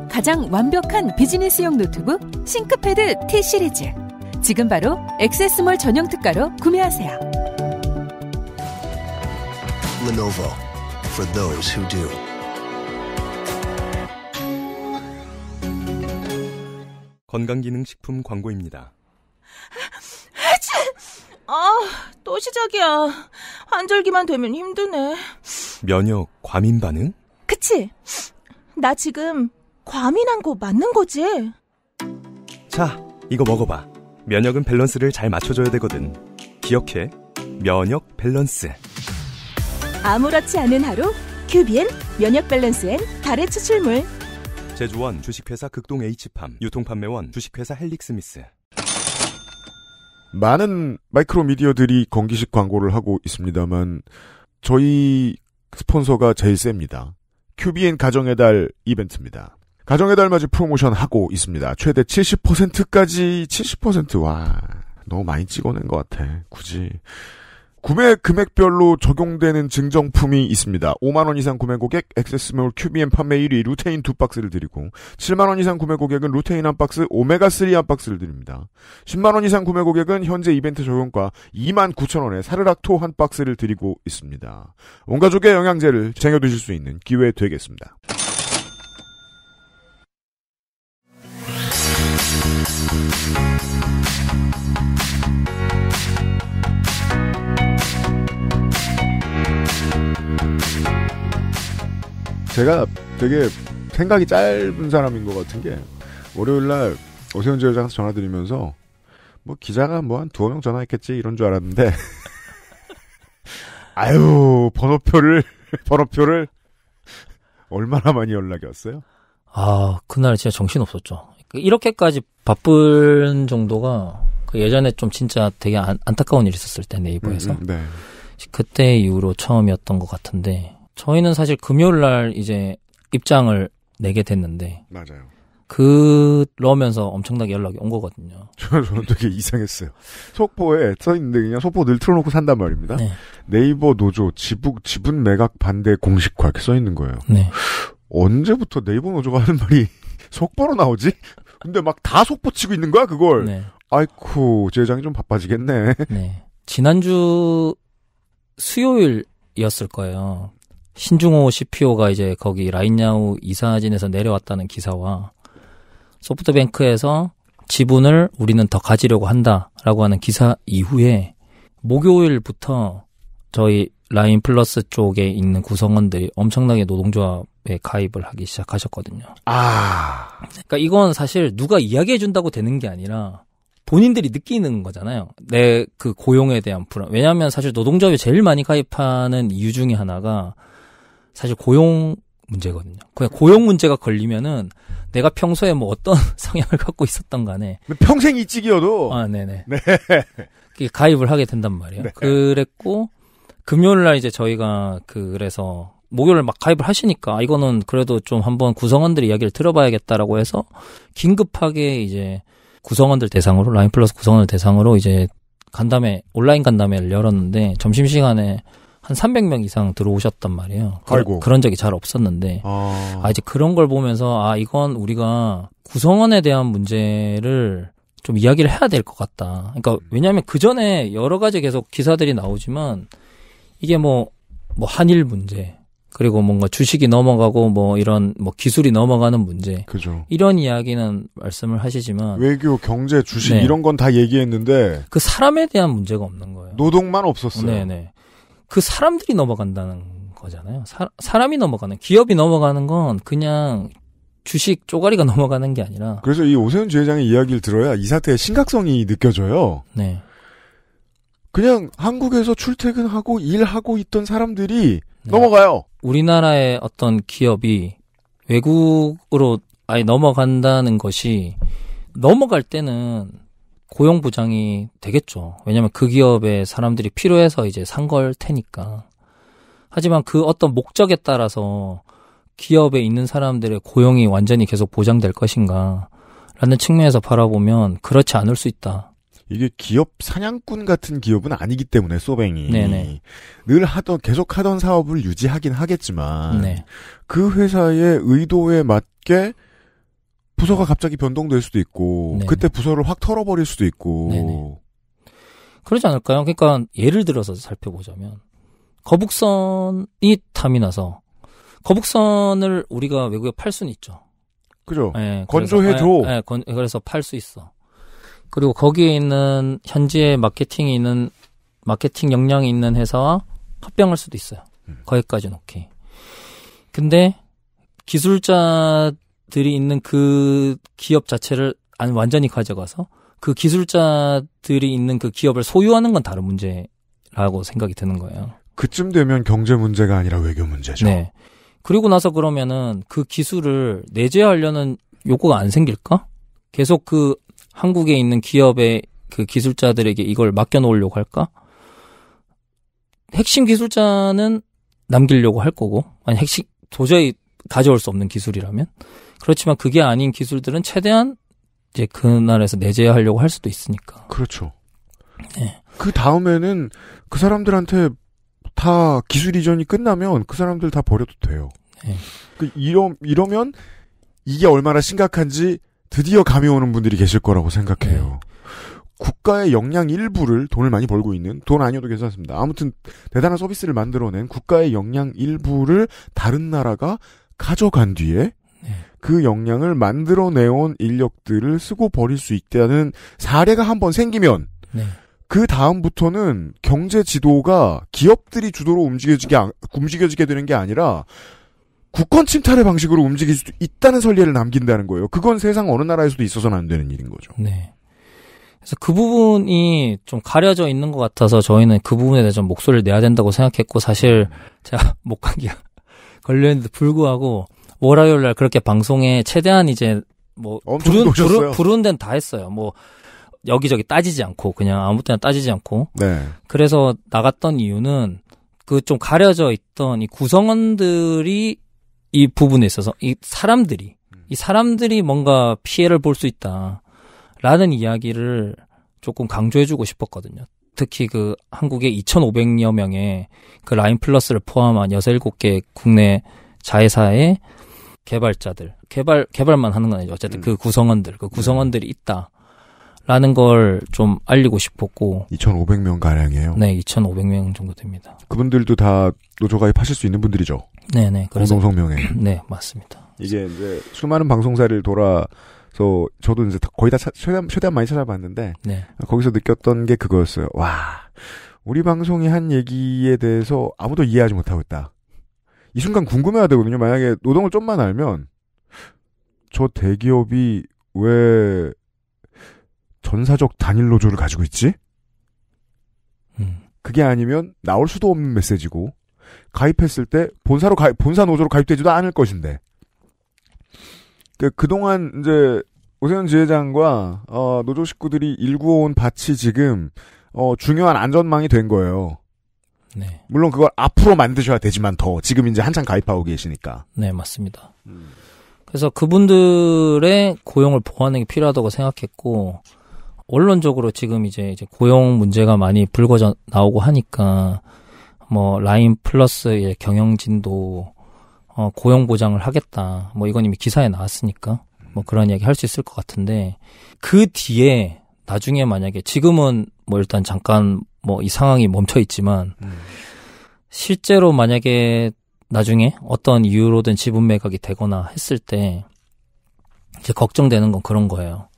가장 완벽한 비즈니스용 노트북 싱크패드 T 시리즈. 지금 바로 액세스몰 전용 특가로 구매하세요. Lenovo for those who do. 건강기능식품 광고입니다. 아또 시작이야. 환절기만 되면 힘드네. 면역 과민 반응? 그치? 나 지금 과민한 거 맞는 거지? 자, 이거 먹어봐. 면역은 밸런스를 잘 맞춰줘야 되거든. 기억해. 면역 밸런스. 아무렇지 않은 하루, 큐비엔 면역 밸런스 엔 달의 추출물. 제조원 주식회사 극동 H팜, 유통판매원 주식회사 헬릭스미스. 많은 마이크로 미디어들이 건기식 광고를 하고 있습니다만 저희 스폰서가 제일 셉니다. 큐비엔 가정의 달 이벤트입니다. 가정의 달맞이 프로모션 하고 있습니다. 최대 70%까지 70%와 너무 많이 찍어낸 것 같아. 굳이 구매 금액별로 적용되는 증정품이 있습니다. 5만 원 이상 구매 고객 액세스몰 큐비엔 판매 1위 루테인 두 박스를 드리고 7만 원 이상 구매 고객은 루테인 한 박스 오메가 3한 박스를 드립니다. 10만 원 이상 구매 고객은 현재 이벤트 적용가 2 9 0 0 0 원에 사르락토 한 박스를 드리고 있습니다. 온 가족의 영양제를 쟁여드실수 있는 기회 되겠습니다. 제가 되게 생각이 짧은 사람인 것 같은 게 월요일 날 오세훈 지회장한테 전화드리면서 뭐 기자가 뭐 한 두어 명 전화했겠지 이런 줄 알았는데 아유 번호표를 번호표를 얼마나 많이 연락이 왔어요? 아 그날 진짜 정신 없었죠. 이렇게까지 바쁠 정도가 그 예전에 좀 진짜 되게 안, 안타까운 일이 있었을 때 네이버에서 음, 음, 네. 그때 이후로 처음이었던 것 같은데 저희는 사실 금요일 날 이제 입장을 내게 됐는데 맞아요. 그러면서 엄청나게 연락이 온 거거든요. 저는 되게 이상했어요. 속보에 써 있는데 그냥 속보 늘 틀어놓고 산단 말입니다. 네. 이버 노조 지북 지분 매각 반대 공식화 이렇게 써 있는 거예요. 네. 언제부터 네이버 노조가 하는 말이 속보로 나오지? 근데 막 다 속보치고 있는 거야 그걸. 네. 아이쿠 제장이 좀 바빠지겠네. 네. 지난주 수요일이었을 거예요. 신중호 CPO가 이제 거기 라인야우 이사진에서 내려왔다는 기사와 소프트뱅크에서 지분을 우리는 더 가지려고 한다라고 하는 기사 이후에 목요일부터 저희 라인 플러스 쪽에 있는 구성원들이 엄청나게 노동조합 에 예, 가입을 하기 시작하셨거든요. 아. 그러니까 이건 사실 누가 이야기해 준다고 되는 게 아니라 본인들이 느끼는 거잖아요. 내 그 고용에 대한 불안. 왜냐하면 사실 노동조합이 제일 많이 가입하는 이유 중에 하나가 사실 고용 문제거든요. 그냥 고용 문제가 걸리면은 내가 평소에 뭐 어떤 성향을 갖고 있었던 간에 평생 이직이어도 아 네네 네. 가입을 하게 된단 말이에요. 네. 그랬고 금요일 날 이제 저희가 그래서 목요일 막 가입을 하시니까 이거는 그래도 좀 한번 구성원들 의 이야기를 들어봐야겠다라고 해서 긴급하게 이제 구성원들 대상으로 라인 플러스 구성원들 대상으로 이제 간담회 온라인 간담회를 열었는데 점심 시간에 한 300명 이상 들어오셨단 말이에요. 아 그, 런 적이 잘 없었는데 아. 아 이제 그런 걸 보면서 아 이건 우리가 구성원에 대한 문제를 좀 이야기를 해야 될 것 같다. 그러니까 왜냐하면 그 전에 여러 가지 계속 기사들이 나오지만 이게 뭐뭐 뭐 한일 문제, 그리고 뭔가 주식이 넘어가고 뭐 이런 뭐 기술이 넘어가는 문제. 그죠. 이런 이야기는 말씀을 하시지만 외교, 경제, 주식 네. 이런 건 다 얘기했는데 그 사람에 대한 문제가 없는 거예요. 노동만 없었어요. 네, 네. 그 사람들이 넘어간다는 거잖아요. 사, 사람이 넘어가는 기업이 넘어가는 건 그냥 주식 쪼가리가 넘어가는 게 아니라 그래서 이 오세훈 지회장의 이야기를 들어야 이 사태의 심각성이 느껴져요. 네. 그냥 한국에서 출퇴근하고 일하고 있던 사람들이 네. 넘어가요. 우리나라의 어떤 기업이 외국으로 아예 넘어간다는 것이 넘어갈 때는 고용 부장이 되겠죠. 왜냐하면 그기업의 사람들이 필요해서 이제 산 걸 테니까. 하지만 그 어떤 목적에 따라서 기업에 있는 사람들의 고용이 완전히 계속 보장될 것인가? 라는 측면에서 바라보면 그렇지 않을 수 있다. 이게 기업 사냥꾼 같은 기업은 아니기 때문에 소뱅이 네네. 늘 하던 계속 하던 사업을 유지하긴 하겠지만 네. 그 회사의 의도에 맞게 부서가 갑자기 변동될 수도 있고 네네. 그때 부서를 확 털어버릴 수도 있고 네네. 그러지 않을까요? 그러니까 예를 들어서 살펴보자면 거북선이 탐이 나서 거북선을 우리가 외국에 팔 수는 있죠. 그죠. 네, 건조해줘. 네, 그래서 팔 수 있어. 그리고 거기에 있는 현지에 마케팅이 있는 마케팅 역량이 있는 회사와 합병할 수도 있어요. 음. 거기까지는 오케이. 근데 기술자들이 있는 그 기업 자체를 안 완전히 가져가서 그 기술자들이 있는 그 기업을 소유하는 건 다른 문제라고 생각이 드는 거예요. 그쯤 되면 경제 문제가 아니라 외교 문제죠. 네. 그리고 나서 그러면은 그 기술을 내재하려는 욕구가안 생길까? 계속 그 한국에 있는 기업의 그 기술자들에게 이걸 맡겨놓으려고 할까? 핵심 기술자는 남기려고 할 거고, 아니, 핵심, 도저히 가져올 수 없는 기술이라면. 그렇지만 그게 아닌 기술들은 최대한 이제 그 나라에서 내재하려고 할 수도 있으니까. 그렇죠. 네. 그 다음에는 그 사람들한테 다 기술 이전이 끝나면 그 사람들 다 버려도 돼요. 네. 그 이러, 이러면 이게 얼마나 심각한지 드디어 감이 오는 분들이 계실 거라고 생각해요. 네. 국가의 역량 일부를 돈을 많이 벌고 있는 돈 아니어도 괜찮습니다. 아무튼 대단한 서비스를 만들어낸 국가의 역량 일부를 다른 나라가 가져간 뒤에 네. 그 역량을 만들어내온 인력들을 쓰고 버릴 수 있다는 사례가 한번 생기면 네. 그 다음부터는 경제 지도가 기업들이 주도로 움직여지게 움직여지게 되는 게 아니라 국권 침탈의 방식으로 움직일 수도 있다는 설례를 남긴다는 거예요. 그건 세상 어느 나라에서도 있어서는 안 되는 일인 거죠. 네. 그래서 그 부분이 좀 가려져 있는 것 같아서 저희는 그 부분에 대해서 목소리를 내야 된다고 생각했고 사실 제가 목감기가 걸렸는데 불구하고 월요일 날 그렇게 방송에 최대한 이제 뭐 부른 부른 부른 데는 다 했어요. 뭐 여기저기 따지지 않고 그냥 아무 때나 따지지 않고. 네. 그래서 나갔던 이유는 그 좀 가려져 있던 이 구성원들이 이 부분에 있어서 이 사람들이 음. 이 사람들이 뭔가 피해를 볼 수 있다라는 이야기를 조금 강조해주고 싶었거든요. 특히 그 한국의 2,500여 명의 그 라인 플러스를 포함한 여 6~7개 국내 자회사의 개발자들, 개발, 개발만 하는 건 아니죠. 어쨌든 음. 그 구성원들, 그 음. 구성원들이 있다. 라는 걸 좀 알리고 싶었고. 2,500명 가량이에요? 네, 2,500명 정도 됩니다. 그분들도 다 노조 가입하실 수 있는 분들이죠? 네네. 공동성명회. 네, 맞습니다. 이제 이제 수많은 방송사를 돌아서 저도 이제 거의 다 차, 최대한, 최대한 많이 찾아봤는데 네. 거기서 느꼈던 게 그거였어요. 와, 우리 방송이 한 얘기에 대해서 아무도 이해하지 못하고 있다. 이 순간 궁금해야 되거든요. 만약에 노동을 좀만 알면 저 대기업이 왜 전사적 단일 노조를 가지고 있지? 음. 그게 아니면 나올 수도 없는 메시지고 가입했을 때 본사로 가입, 본사 노조로 가입되지도 않을 것인데. 그, 동안 이제 오세훈 지회장과 어, 노조 식구들이 일구어온 밭이 지금 어, 중요한 안전망이 된 거예요. 네. 물론 그걸 앞으로 만드셔야 되지만 더 지금 이제 한창 가입하고 계시니까. 네, 맞습니다. 음. 그래서 그분들의 고용을 보완하는 게 필요하다고 생각했고 언론적으로 지금 이제 이제 고용 문제가 많이 불거져 나오고 하니까 뭐 라인 플러스의 경영진도 어, 고용 보장을 하겠다. 뭐 이건 이미 기사에 나왔으니까 뭐 그런 이야기 할 수 있을 것 같은데 그 뒤에 나중에 만약에 지금은 뭐 일단 잠깐 뭐 이 상황이 멈춰 있지만 음. 실제로 만약에 나중에 어떤 이유로든 지분 매각이 되거나 했을 때 이제 걱정되는 건 그런 거예요.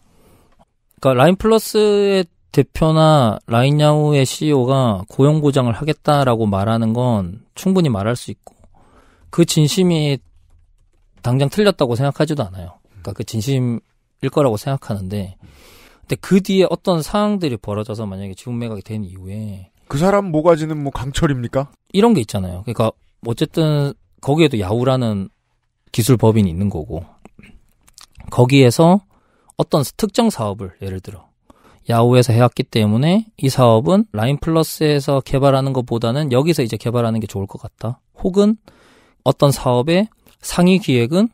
그러니까 라인 플러스의 대표나 라인야후의 CEO가 고용 보장을 하겠다라고 말하는 건 충분히 말할 수 있고 그 진심이 당장 틀렸다고 생각하지도 않아요. 그러니까 그 진심일 거라고 생각하는데 근데 그 뒤에 어떤 상황들이 벌어져서 만약에 지분 매각이 된 이후에 그 사람 모가지는 뭐 강철입니까? 이런 게 있잖아요. 그러니까 어쨌든 거기에도 야후라는 기술 법인이 있는 거고 거기에서 어떤 특정 사업을 예를 들어 야후에서 해왔기 때문에 이 사업은 라인 플러스에서 개발하는 것보다는 여기서 이제 개발하는 게 좋을 것 같다. 혹은 어떤 사업의 상위 기획은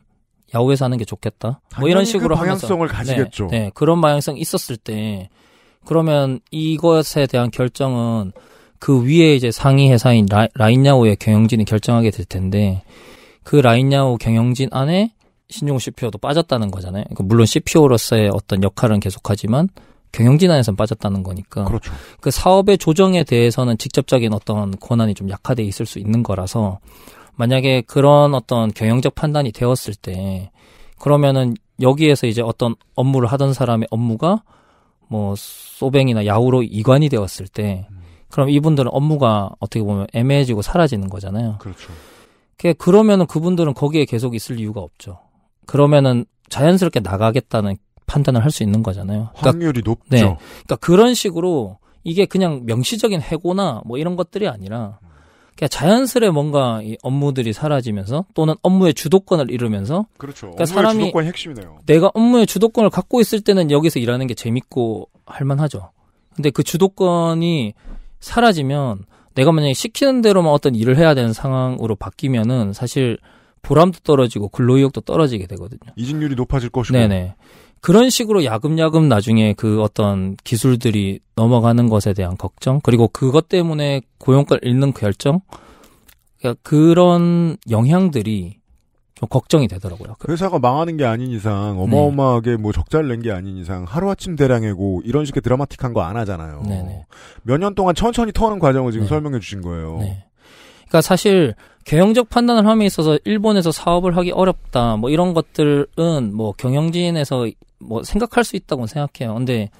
야후에서 하는 게 좋겠다. 뭐 이런 그 식으로 그 방향성을 하면서, 네, 가지겠죠. 네, 네, 그런 방향성 있었을 때 그러면 이것에 대한 결정은 그 위에 이제 상위 회사인 라, 라인야후의 경영진이 결정하게 될 텐데 그 라인야후 경영진 안에 신용호 CPO도 빠졌다는 거잖아요. 그러니까 물론 CPO로서의 어떤 역할은 계속하지만 경영진안에서 빠졌다는 거니까. 그렇죠. 그 사업의 조정에 대해서는 직접적인 어떤 권한이 좀약화되어 있을 수 있는 거라서 만약에 그런 어떤 경영적 판단이 되었을 때 그러면은 여기에서 이제 어떤 업무를 하던 사람의 업무가 뭐 소뱅이나 야후로 이관이 되었을 때 그럼 이분들은 업무가 어떻게 보면 애매해지고 사라지는 거잖아요. 그렇죠. 그 그러면은 그분들은 거기에 계속 있을 이유가 없죠. 그러면은 자연스럽게 나가겠다는 판단을 할 수 있는 거잖아요. 그러니까, 확률이 높죠. 네. 그러니까 그런 식으로 이게 그냥 명시적인 해고나 뭐 이런 것들이 아니라 그냥 자연스레 뭔가 이 업무들이 사라지면서 또는 업무의 주도권을 잃으면서 그렇죠. 그러니까 사람이 주도권 핵심이네요. 내가 업무의 주도권을 갖고 있을 때는 여기서 일하는 게 재밌고 할만하죠. 근데 그 주도권이 사라지면 내가 만약에 시키는 대로만 어떤 일을 해야 되는 상황으로 바뀌면은 사실 보람도 떨어지고 근로의욕도 떨어지게 되거든요. 이직률이 높아질 것이고. 네네. 그런 식으로 야금야금 나중에 그 어떤 기술들이 넘어가는 것에 대한 걱정 그리고 그것 때문에 고용가 잃는 결정 그러니까 그런 영향들이 좀 걱정이 되더라고요. 그 회사가 망하는 게 아닌 이상 네. 어마어마하게 네. 뭐 적자를 낸 게 아닌 이상 하루아침 대량이고 이런 식의 드라마틱한 거 안 하잖아요. 네, 네. 몇년 동안 천천히 터는 과정을 지금 네. 설명해 주신 거예요. 네. 그러니까 사실 경영적 판단을 함에 있어서 일본에서 사업을 하기 어렵다 뭐 이런 것들은 뭐 경영진에서 뭐 생각할 수 있다고 생각해요. 근데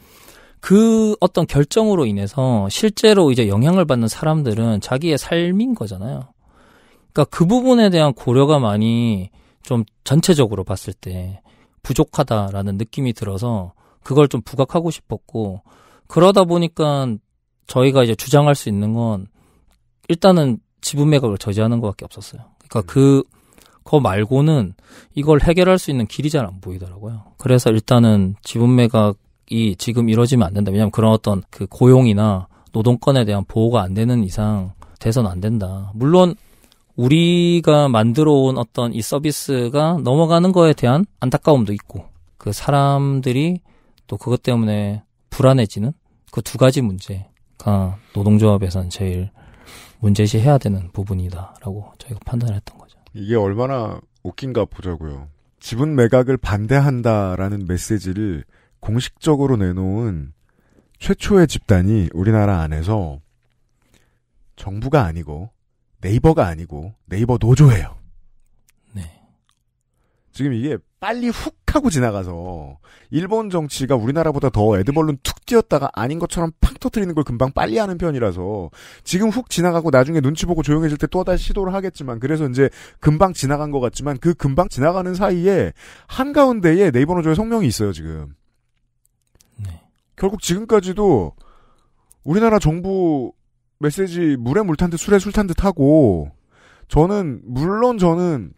그 어떤 결정으로 인해서 실제로 이제 영향을 받는 사람들은 자기의 삶인 거잖아요. 그러니까 그 부분에 대한 고려가 많이 좀 전체적으로 봤을 때 부족하다라는 느낌이 들어서 그걸 좀 부각하고 싶었고 그러다 보니까 저희가 이제 주장할 수 있는 건 일단은 지분 매각을 저지하는 것밖에 없었어요. 그러니까 음. 그거 말고는 이걸 해결할 수 있는 길이 잘 안 보이더라고요. 그래서 일단은 지분 매각이 지금 이루어지면안 된다. 왜냐하면 그런 어떤 그 고용이나 노동권에 대한 보호가 안 되는 이상 돼선 안 된다. 물론 우리가 만들어 온 어떤 이 서비스가 넘어가는 거에 대한 안타까움도 있고 그 사람들이 또 그것 때문에 불안해지는 그 두 가지 문제가 노동조합에선 제일 문제시해야 되는 부분이다라고 저희가 판단했던 이게 얼마나 웃긴가 보자고요. 지분 매각을 반대한다라는 메시지를 공식적으로 내놓은 최초의 집단이 우리나라 안에서 정부가 아니고 네이버가 아니고 네이버 노조예요. 지금 이게 빨리 훅 하고 지나가서 일본 정치가 우리나라보다 더 에드벌룬 툭 뛰었다가 아닌 것처럼 팡 터트리는 걸 금방 빨리 하는 편이라서 지금 훅 지나가고 나중에 눈치 보고 조용해질 때 또다시 시도를 하겠지만 그래서 이제 금방 지나간 것 같지만 그 금방 지나가는 사이에 한가운데에 네이버 노조의 성명이 있어요 지금 네. 결국 지금까지도 우리나라 정부 메시지 물에 물탄 듯 술에 술탄 듯 하고 저는 물론 저는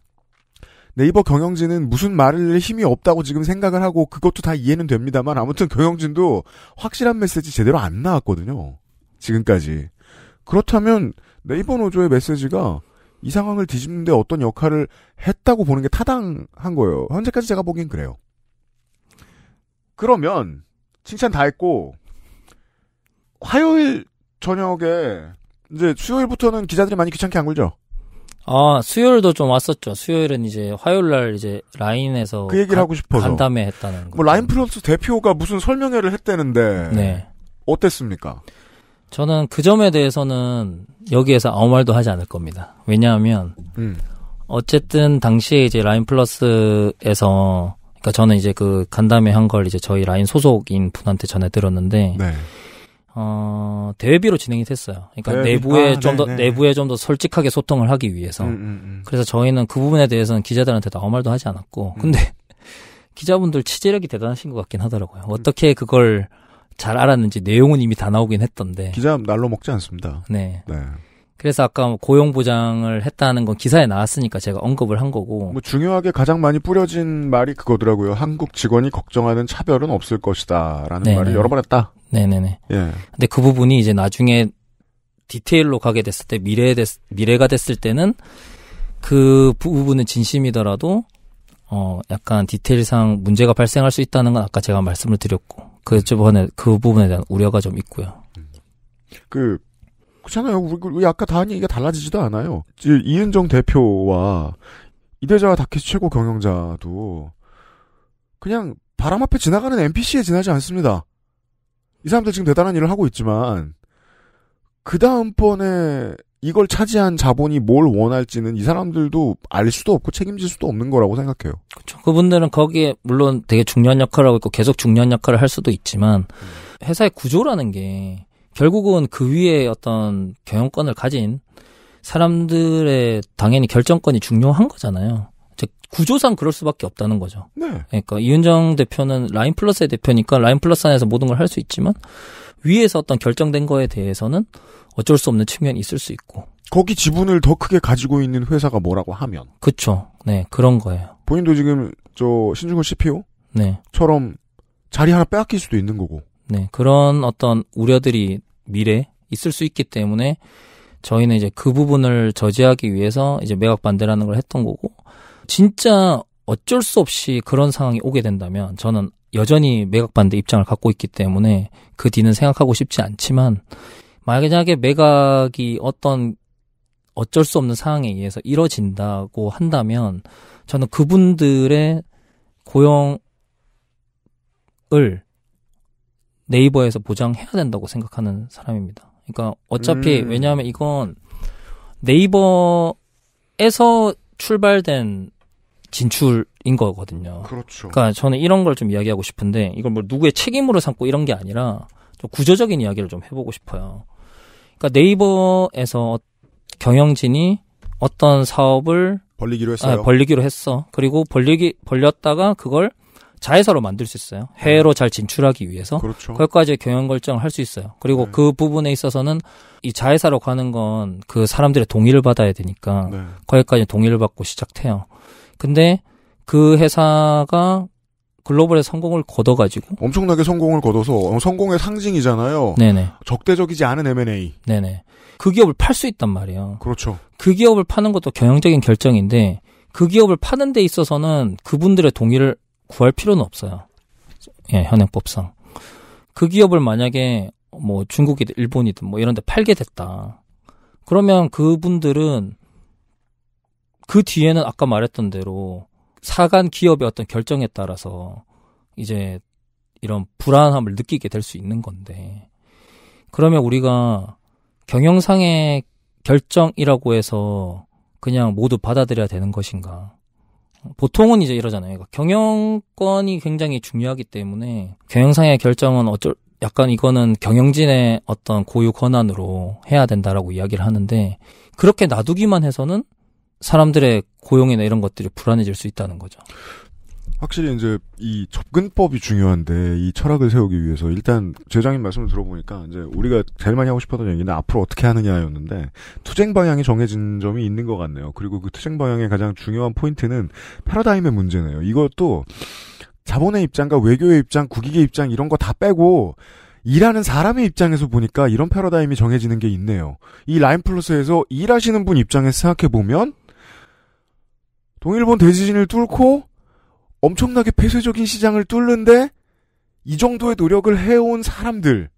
네이버 경영진은 무슨 말을 힘이 없다고 지금 생각을 하고 그것도 다 이해는 됩니다만 아무튼 경영진도 확실한 메시지 제대로 안 나왔거든요. 지금까지. 그렇다면 네이버 노조의 메시지가 이 상황을 뒤집는데 어떤 역할을 했다고 보는 게 타당한 거예요. 현재까지 제가 보기엔 그래요. 그러면 칭찬 다 했고 화요일 저녁에 이제 수요일부터는 기자들이 많이 귀찮게 안 굴죠. 아 수요일도 좀 왔었죠. 수요일은 이제 화요일 날 이제 라인에서 그 얘기를 가, 하고 싶어서 간담회 했다는 거. 뭐 라인 프로스 대표가 무슨 설명회를 했다는데 네. 어땠습니까? 저는 그 점에 대해서는 여기에서 아무 말도 하지 않을 겁니다. 왜냐하면 음. 어쨌든 당시에 이제 라인 플러스에서 그러니까 저는 이제 그 간담회 한 걸 이제 저희 라인 소속인 분한테 전해 들었는데 네. 어, 대외비로 진행이 됐어요. 그러니까 내부에 아, 좀더 네, 네. 내부에 좀 더 솔직하게 소통을 하기 위해서. 음, 음, 음. 그래서 저희는 그 부분에 대해서는 기자들한테도 아무 말도 하지 않았고. 음. 근데 기자분들 취재력이 대단하신 것 같긴 하더라고요. 음. 어떻게 그걸 잘 알았는지 내용은 이미 다 나오긴 했던데. 기자 날로 먹지 않습니다. 네. 네. 그래서 아까 고용 보장을 했다는 건 기사에 나왔으니까 제가 언급을 한 거고. 뭐 중요하게 가장 많이 뿌려진 말이 그거더라고요. 한국 직원이 걱정하는 차별은 없을 것이다라는 네네. 말을 네. 여러 번 했다. 네네네. 예. 근데 그 부분이 이제 나중에 디테일로 가게 됐을 때 미래 에 됐, 미래가 됐을 때는 그 부분은 진심이더라도 어 약간 디테일상 문제가 발생할 수 있다는 건 아까 제가 말씀을 드렸고 그 저번에 그 부분에 대한 우려가 좀 있고요. 그 그렇잖아요. 우리, 우리 아까 다한 얘기가 달라지지도 않아요. 이은정 대표와 이대자 다케시 최고 경영자도 그냥 바람 앞에 지나가는 NPC에 지나지 않습니다. 이 사람들 지금 대단한 일을 하고 있지만 그 다음번에 이걸 차지한 자본이 뭘 원할지는 이 사람들도 알 수도 없고 책임질 수도 없는 거라고 생각해요. 그렇죠. 그분들은 거기에 물론 되게 중요한 역할을 하고 있고 계속 중요한 역할을 할 수도 있지만 음. 회사의 구조라는 게 결국은 그 위에 어떤 경영권을 가진 사람들의 당연히 결정권이 중요한 거잖아요. 구조상 그럴 수밖에 없다는 거죠. 네. 그러니까 이윤정 대표는 라인 플러스의 대표니까 라인 플러스 안에서 모든 걸 할 수 있지만 위에서 어떤 결정된 거에 대해서는 어쩔 수 없는 측면이 있을 수 있고. 거기 지분을 더 크게 가지고 있는 회사가 뭐라고 하면. 그쵸. 네, 그런 거예요. 본인도 지금 저 신중근 CPO. 네. 처럼 자리 하나 빼앗길 수도 있는 거고. 네, 그런 어떤 우려들이 미래 에 있을 수 있기 때문에 저희는 이제 그 부분을 저지하기 위해서 이제 매각 반대라는 걸 했던 거고 진짜 어쩔 수 없이 그런 상황이 오게 된다면 저는 여전히 매각반대 입장을 갖고 있기 때문에 그 뒤는 생각하고 싶지 않지만 만약에 매각이 어떤 어쩔 수 없는 상황에 의해서 이뤄진다고 한다면 저는 그분들의 고용을 네이버에서 보장해야 된다고 생각하는 사람입니다. 그러니까 어차피 음. 왜냐하면 이건 네이버에서 출발된 진출인 거거든요. 그렇죠. 그러니까 저는 이런 걸 좀 이야기하고 싶은데 이걸 뭐 누구의 책임으로 삼고 이런 게 아니라 좀 구조적인 이야기를 좀 해보고 싶어요. 그러니까 네이버에서 경영진이 어떤 사업을 벌리기로 아, 했어요. 아, 벌리기로 했어. 그리고 벌리기 벌렸다가 그걸 자회사로 만들 수 있어요. 네. 해외로 잘 진출하기 위해서 그렇죠. 거기까지 경영 결정을 할 수 있어요. 그리고 네. 그 부분에 있어서는 이 자회사로 가는 건 그 사람들의 동의를 받아야 되니까 네. 거기까지 동의를 받고 시작해요. 근데 그 회사가 글로벌의 성공을 거둬가지고 엄청나게 성공을 거둬서 어, 성공의 상징이잖아요. 네네. 적대적이지 않은 M&A. 네네. 그 기업을 팔 수 있단 말이에요. 그렇죠. 그 기업을 파는 것도 경영적인 결정인데 그 기업을 파는 데 있어서는 그분들의 동의를 구할 필요는 없어요. 예, 현행법상. 그 기업을 만약에 뭐 중국이든 일본이든 뭐 이런 데 팔게 됐다. 그러면 그분들은 그 뒤에는 아까 말했던 대로 사간 기업의 어떤 결정에 따라서 이제 이런 불안함을 느끼게 될 수 있는 건데 그러면 우리가 경영상의 결정이라고 해서 그냥 모두 받아들여야 되는 것인가? 보통은 이제 이러잖아요. 그러니까 경영권이 굉장히 중요하기 때문에 경영상의 결정은 어쩔 약간 이거는 경영진의 어떤 고유 권한으로 해야 된다라고 이야기를 하는데 그렇게 놔두기만 해서는 사람들의 고용이나 이런 것들이 불안해질 수 있다는 거죠. 확실히 이제 이 접근법이 중요한데 이 철학을 세우기 위해서 일단 제장님 말씀을 들어보니까 이제 우리가 제일 많이 하고 싶었던 얘기는 앞으로 어떻게 하느냐였는데 투쟁 방향이 정해진 점이 있는 것 같네요. 그리고 그 투쟁 방향의 가장 중요한 포인트는 패러다임의 문제네요. 이것도 자본의 입장과 외교의 입장, 국익의 입장 이런 거 다 빼고 일하는 사람의 입장에서 보니까 이런 패러다임이 정해지는 게 있네요. 이 라인 플러스에서 일하시는 분 입장에서 생각해 보면 동일본 대지진을 뚫고 엄청나게 폐쇄적인 시장을 뚫는데 이 정도의 노력을 해온 사람들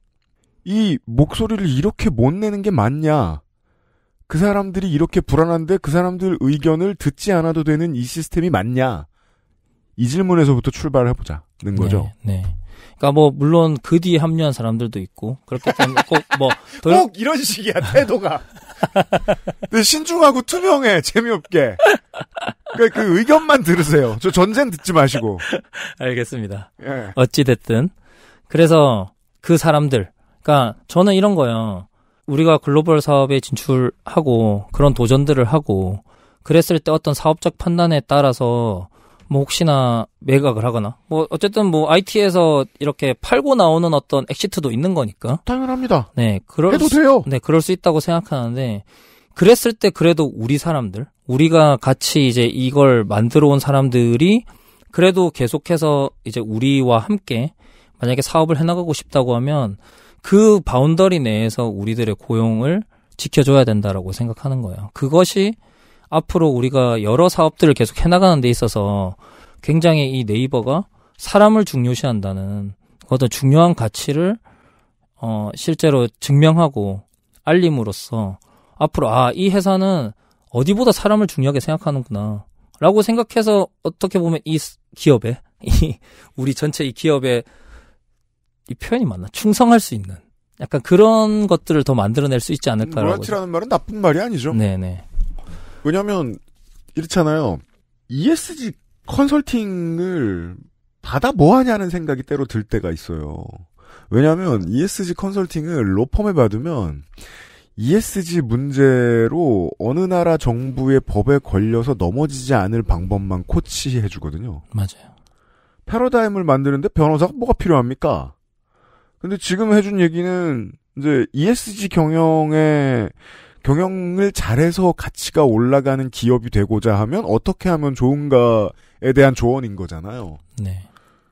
이 목소리를 이렇게 못 내는 게 맞냐? 그 사람들이 이렇게 불안한데 그 사람들 의견을 듣지 않아도 되는 이 시스템이 맞냐? 이 질문에서부터 출발을 해보자는 네, 거죠. 네. 네. 그러니까 뭐 물론 그 뒤에 합류한 사람들도 있고 그렇게 때문에 꼭뭐꼭 덜... 뭐 이런 식이야 태도가 근데 신중하고 투명해 재미없게. 그그 그러니까 의견만 들으세요. 저 전쟁 듣지 마시고. 알겠습니다. 예. 어찌 됐든 그래서 그 사람들. 그러니까 저는 이런 거요. 우리가 글로벌 사업에 진출하고 그런 도전들을 하고 그랬을 때 어떤 사업적 판단에 따라서 뭐 혹시나 매각을 하거나 뭐 어쨌든 뭐 IT에서 이렇게 팔고 나오는 어떤 엑시트도 있는 거니까 당연합니다. 네, 그럴 해도 수, 돼요. 네, 그럴 수 있다고 생각하는데 그랬을 때 그래도 우리 사람들 우리가 같이 이제 이걸 만들어 온 사람들이 그래도 계속해서 이제 우리와 함께 만약에 사업을 해나가고 싶다고 하면 그 바운더리 내에서 우리들의 고용을 지켜줘야 된다라고 생각하는 거예요. 그것이 앞으로 우리가 여러 사업들을 계속 해나가는 데 있어서 굉장히 이 네이버가 사람을 중요시한다는 어떤 중요한 가치를 어, 실제로 증명하고 알림으로써 앞으로 아, 이 회사는 어디보다 사람을 중요하게 생각하는구나. 라고 생각해서 어떻게 보면 이 기업에, 이, 우리 전체 이 기업에 이 표현이 맞나? 충성할 수 있는 약간 그런 것들을 더 만들어낼 수 있지 않을까라고. 로라티라는 말은 나쁜 말이 아니죠. 네네. 왜냐하면 이렇잖아요. ESG 컨설팅을 받아 뭐하냐는 생각이 때로 들 때가 있어요. 왜냐하면 ESG 컨설팅을 로펌에 받으면 ESG 문제로 어느 나라 정부의 법에 걸려서 넘어지지 않을 방법만 코치해 주거든요. 맞아요. 패러다임을 만드는데 변호사가 뭐가 필요합니까? 근데 지금 해 준 얘기는 이제 ESG 경영에 경영을 잘해서 가치가 올라가는 기업이 되고자 하면 어떻게 하면 좋은가에 대한 조언인 거잖아요. 네.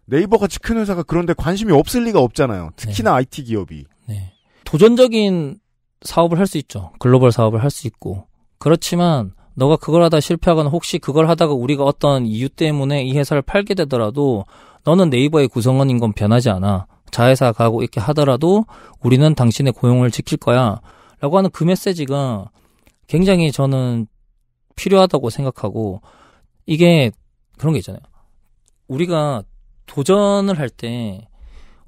네이버 같이 큰 회사가 그런데 관심이 없을 리가 없잖아요. 특히나 네. IT 기업이. 네. 도전적인 사업을 할 수 있죠. 글로벌 사업을 할 수 있고. 그렇지만 너가 그걸 하다 실패하거나 혹시 그걸 하다가 우리가 어떤 이유 때문에 이 회사를 팔게 되더라도 너는 네이버의 구성원인 건 변하지 않아. 자회사 가고 이렇게 하더라도 우리는 당신의 고용을 지킬 거야. 라고 하는 그 메시지가 굉장히 저는 필요하다고 생각하고 이게 그런 게 있잖아요. 우리가 도전을 할 때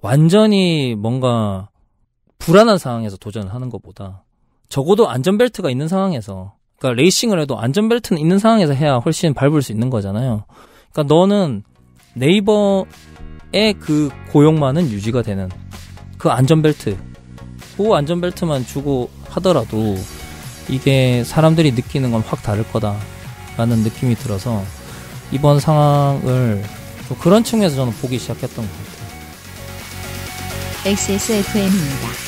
완전히 뭔가 불안한 상황에서 도전을 하는 것보다 적어도 안전벨트가 있는 상황에서 그러니까 레이싱을 해도 안전벨트는 있는 상황에서 해야 훨씬 밟을 수 있는 거잖아요. 그러니까 너는 네이버의 그 고용만은 유지가 되는 그 안전벨트 보그 안전벨트만 주고 하더라도 이게 사람들이 느끼는 건 확 다를 거다라는 느낌이 들어서 이번 상황을 좀 그런 측면에서 저는 보기 시작했던 것 같아요. XSFM입니다.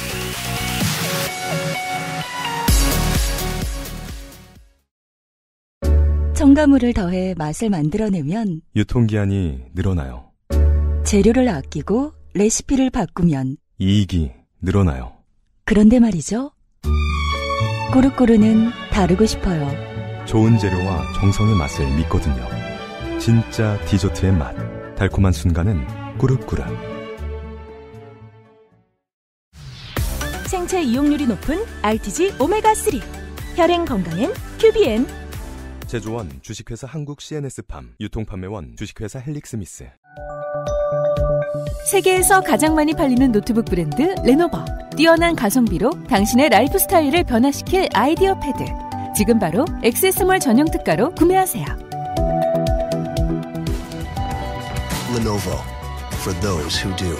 첨가물을 더해 맛을 만들어내면 유통기한이 늘어나요. 재료를 아끼고 레시피를 바꾸면 이익이 늘어나요. 그런데 말이죠. 꾸루꾸루는 다르고 싶어요. 좋은 재료와 정성의 맛을 믿거든요. 진짜 디저트의 맛. 달콤한 순간은 꾸루꾸루. 생체 이용률이 높은 RTG 오메가3. 혈행 건강엔 QBN. 제조원 주식회사 한국 CNS팜 유통판매원 주식회사 헬릭스미스. 세계에서 가장 많이 팔리는 노트북 브랜드 레노버. 뛰어난 가성비로 당신의 라이프 스타일을 변화시킬 아이디어 패드. 지금 바로 액세스몰 전용 특가로 구매하세요. Lenovo for those who do.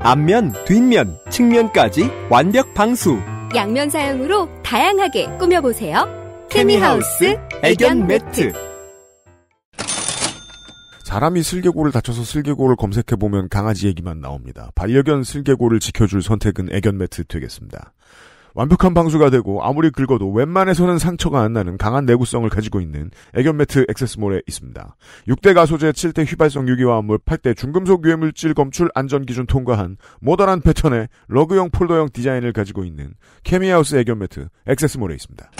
앞면, 뒷면, 측면까지 완벽 방수. 양면 사용으로 다양하게 꾸며보세요. 케미하우스 애견 매트 사람이 슬개골을 다쳐서 슬개골을 검색해보면 강아지 얘기만 나옵니다. 반려견 슬개골을 지켜줄 선택은 애견 매트 되겠습니다. 완벽한 방수가 되고 아무리 긁어도 웬만해서는 상처가 안 나는 강한 내구성을 가지고 있는 애견 매트 액세스몰에 있습니다. 6대 가소제, 7대 휘발성 유기화합물, 8대 중금속 유해물질 검출 안전기준 통과한 모던한 패턴의 러그형 폴더형 디자인을 가지고 있는 케미하우스 애견 매트 액세스몰에 있습니다.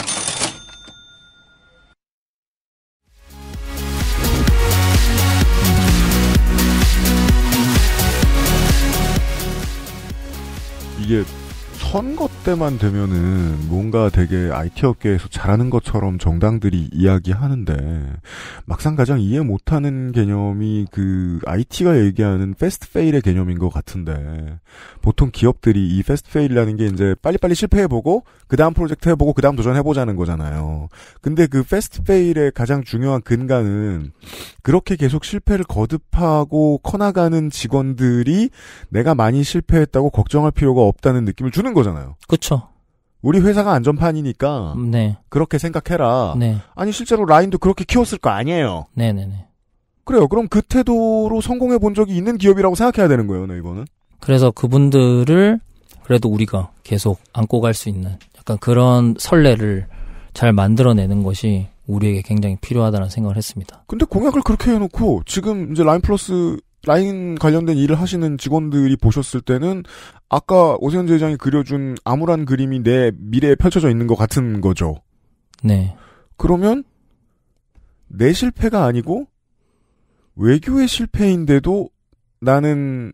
이게 선거 때만 되면은 뭔가 되게 IT 업계에서 잘하는 것처럼 정당들이 이야기하는데 막상 가장 이해 못하는 개념이 그 IT가 얘기하는 패스트 페일의 개념인 것 같은데 보통 기업들이 이 패스트 페일이라는 게 이제 빨리빨리 실패해보고 그 다음 프로젝트 해보고 그 다음 도전해보자는 거잖아요. 근데 그 패스트 페일의 가장 중요한 근간은 그렇게 계속 실패를 거듭하고 커나가는 직원들이 내가 많이 실패했다고 걱정할 필요가 없다는 느낌을 주는 거잖아요. 그 그렇죠. 우리 회사가 안전판이니까 네. 그렇게 생각해라. 네. 아니 실제로 라인도 그렇게 키웠을 거 아니에요. 네네네. 그래요. 그럼 그 태도로 성공해 본 적이 있는 기업이라고 생각해야 되는 거예요, 네, 이거는. 그래서 그분들을 그래도 우리가 계속 안고 갈 수 있는 약간 그런 설레를 잘 만들어내는 것이 우리에게 굉장히 필요하다는 생각을 했습니다. 근데 공약을 그렇게 해놓고 지금 이제 라인 플러스 라인 관련된 일을 하시는 직원들이 보셨을 때는 아까 오세훈 회장이 그려준 암울한 그림이 내 미래에 펼쳐져 있는 것 같은 거죠. 네. 그러면 내 실패가 아니고 외교의 실패인데도 나는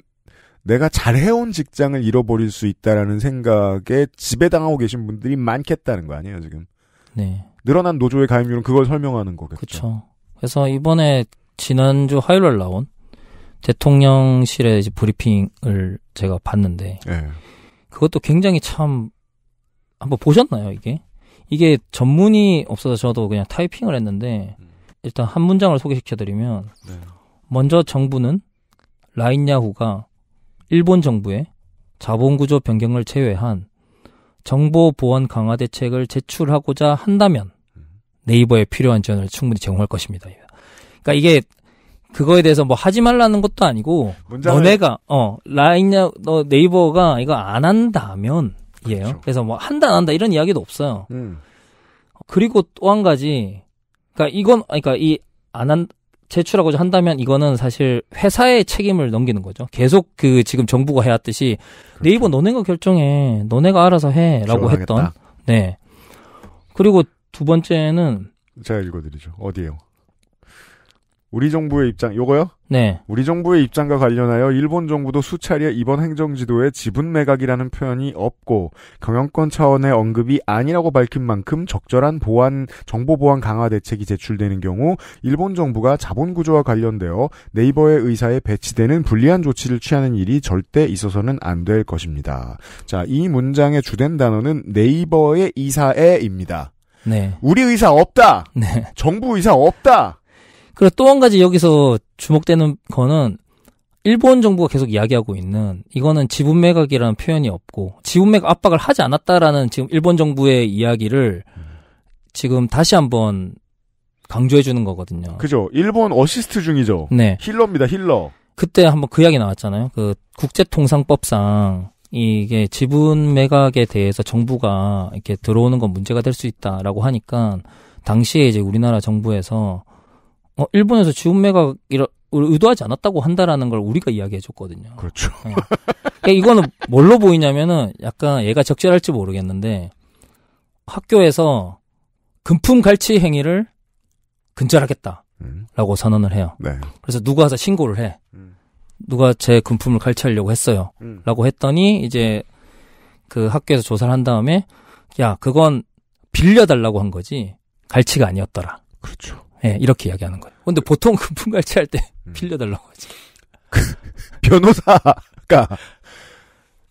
내가 잘해온 직장을 잃어버릴 수 있다라는 생각에 지배당하고 계신 분들이 많겠다는 거 아니에요 지금? 네. 늘어난 노조의 가입률은 그걸 설명하는 거겠죠. 그렇죠. 그래서 이번에 지난주 화요일 날 나온 대통령실에 이제 브리핑을 제가 봤는데 네. 그것도 굉장히 참 한번 보셨나요 이게 이게 전문이 없어서 저도 그냥 타이핑을 했는데 일단 한 문장을 소개시켜드리면 네. 먼저 정부는 라인야후가 일본 정부의 자본구조 변경을 제외한 정보 보안 강화 대책을 제출하고자 한다면 음. 네이버에 필요한 지원을 충분히 제공할 것입니다. 그러니까 이게 그거에 대해서 뭐 하지 말라는 것도 아니고 문장을... 너네가 어 라인 너 네이버가 이거 안 한다면 이에요. 그렇죠. 그래서 뭐 한다 안 한다 이런 이야기도 없어요. 음. 그리고 또 한 가지 그러니까 이건 그러니까 이안한 제출하고자 한다면 이거는 사실 회사의 책임을 넘기는 거죠. 계속 그 지금 정부가 해왔듯이 그렇죠. 네이버 너네가 결정해, 너네가 알아서 해라고 했던. 네. 그리고 두 번째는 제가 읽어드리죠. 어디에요? 우리 정부의 입장, 요거요? 네. 우리 정부의 입장과 관련하여 일본 정부도 수차례 이번 행정지도에 지분 매각이라는 표현이 없고 경영권 차원의 언급이 아니라고 밝힌 만큼 적절한 보안, 정보 보안 강화 대책이 제출되는 경우 일본 정부가 자본 구조와 관련되어 네이버의 의사에 배치되는 불리한 조치를 취하는 일이 절대 있어서는 안 될 것입니다. 자, 이 문장의 주된 단어는 네이버의 이사에입니다. 네. 우리 의사 없다. 네. 정부 의사 없다. 그리고 또 한 가지 여기서 주목되는 거는 일본 정부가 계속 이야기하고 있는 이거는 지분 매각이라는 표현이 없고 지분 매각 압박을 하지 않았다라는 지금 일본 정부의 이야기를 지금 다시 한번 강조해 주는 거거든요. 그죠. 일본 어시스트 중이죠. 네. 힐러입니다. 힐러. 그때 한번 그 이야기 나왔잖아요. 그 국제통상법상 이게 지분 매각에 대해서 정부가 이렇게 들어오는 건 문제가 될 수 있다라고 하니까 당시에 이제 우리나라 정부에서 어, 일본에서 지운 매각 이 의도하지 않았다고 한다라는 걸 우리가 이야기해 줬거든요. 그렇죠. 네. 그러니까 이거는 뭘로 보이냐면은 약간 얘가 적절할지 모르겠는데 학교에서 금품 갈취 행위를 근절하겠다라고 음. 선언을 해요. 네. 그래서 누가 와서 신고를 해. 음. 누가 제 금품을 갈취하려고 했어요. 음. 라고 했더니 이제 그 학교에서 조사를 한 다음에 야, 그건 빌려달라고 한 거지 갈취가 아니었더라. 그렇죠. 예, 이렇게 이야기하는 거예요. 근데 보통 금품갈취할 그 때 음. 빌려달라고 하지. 그 변호사가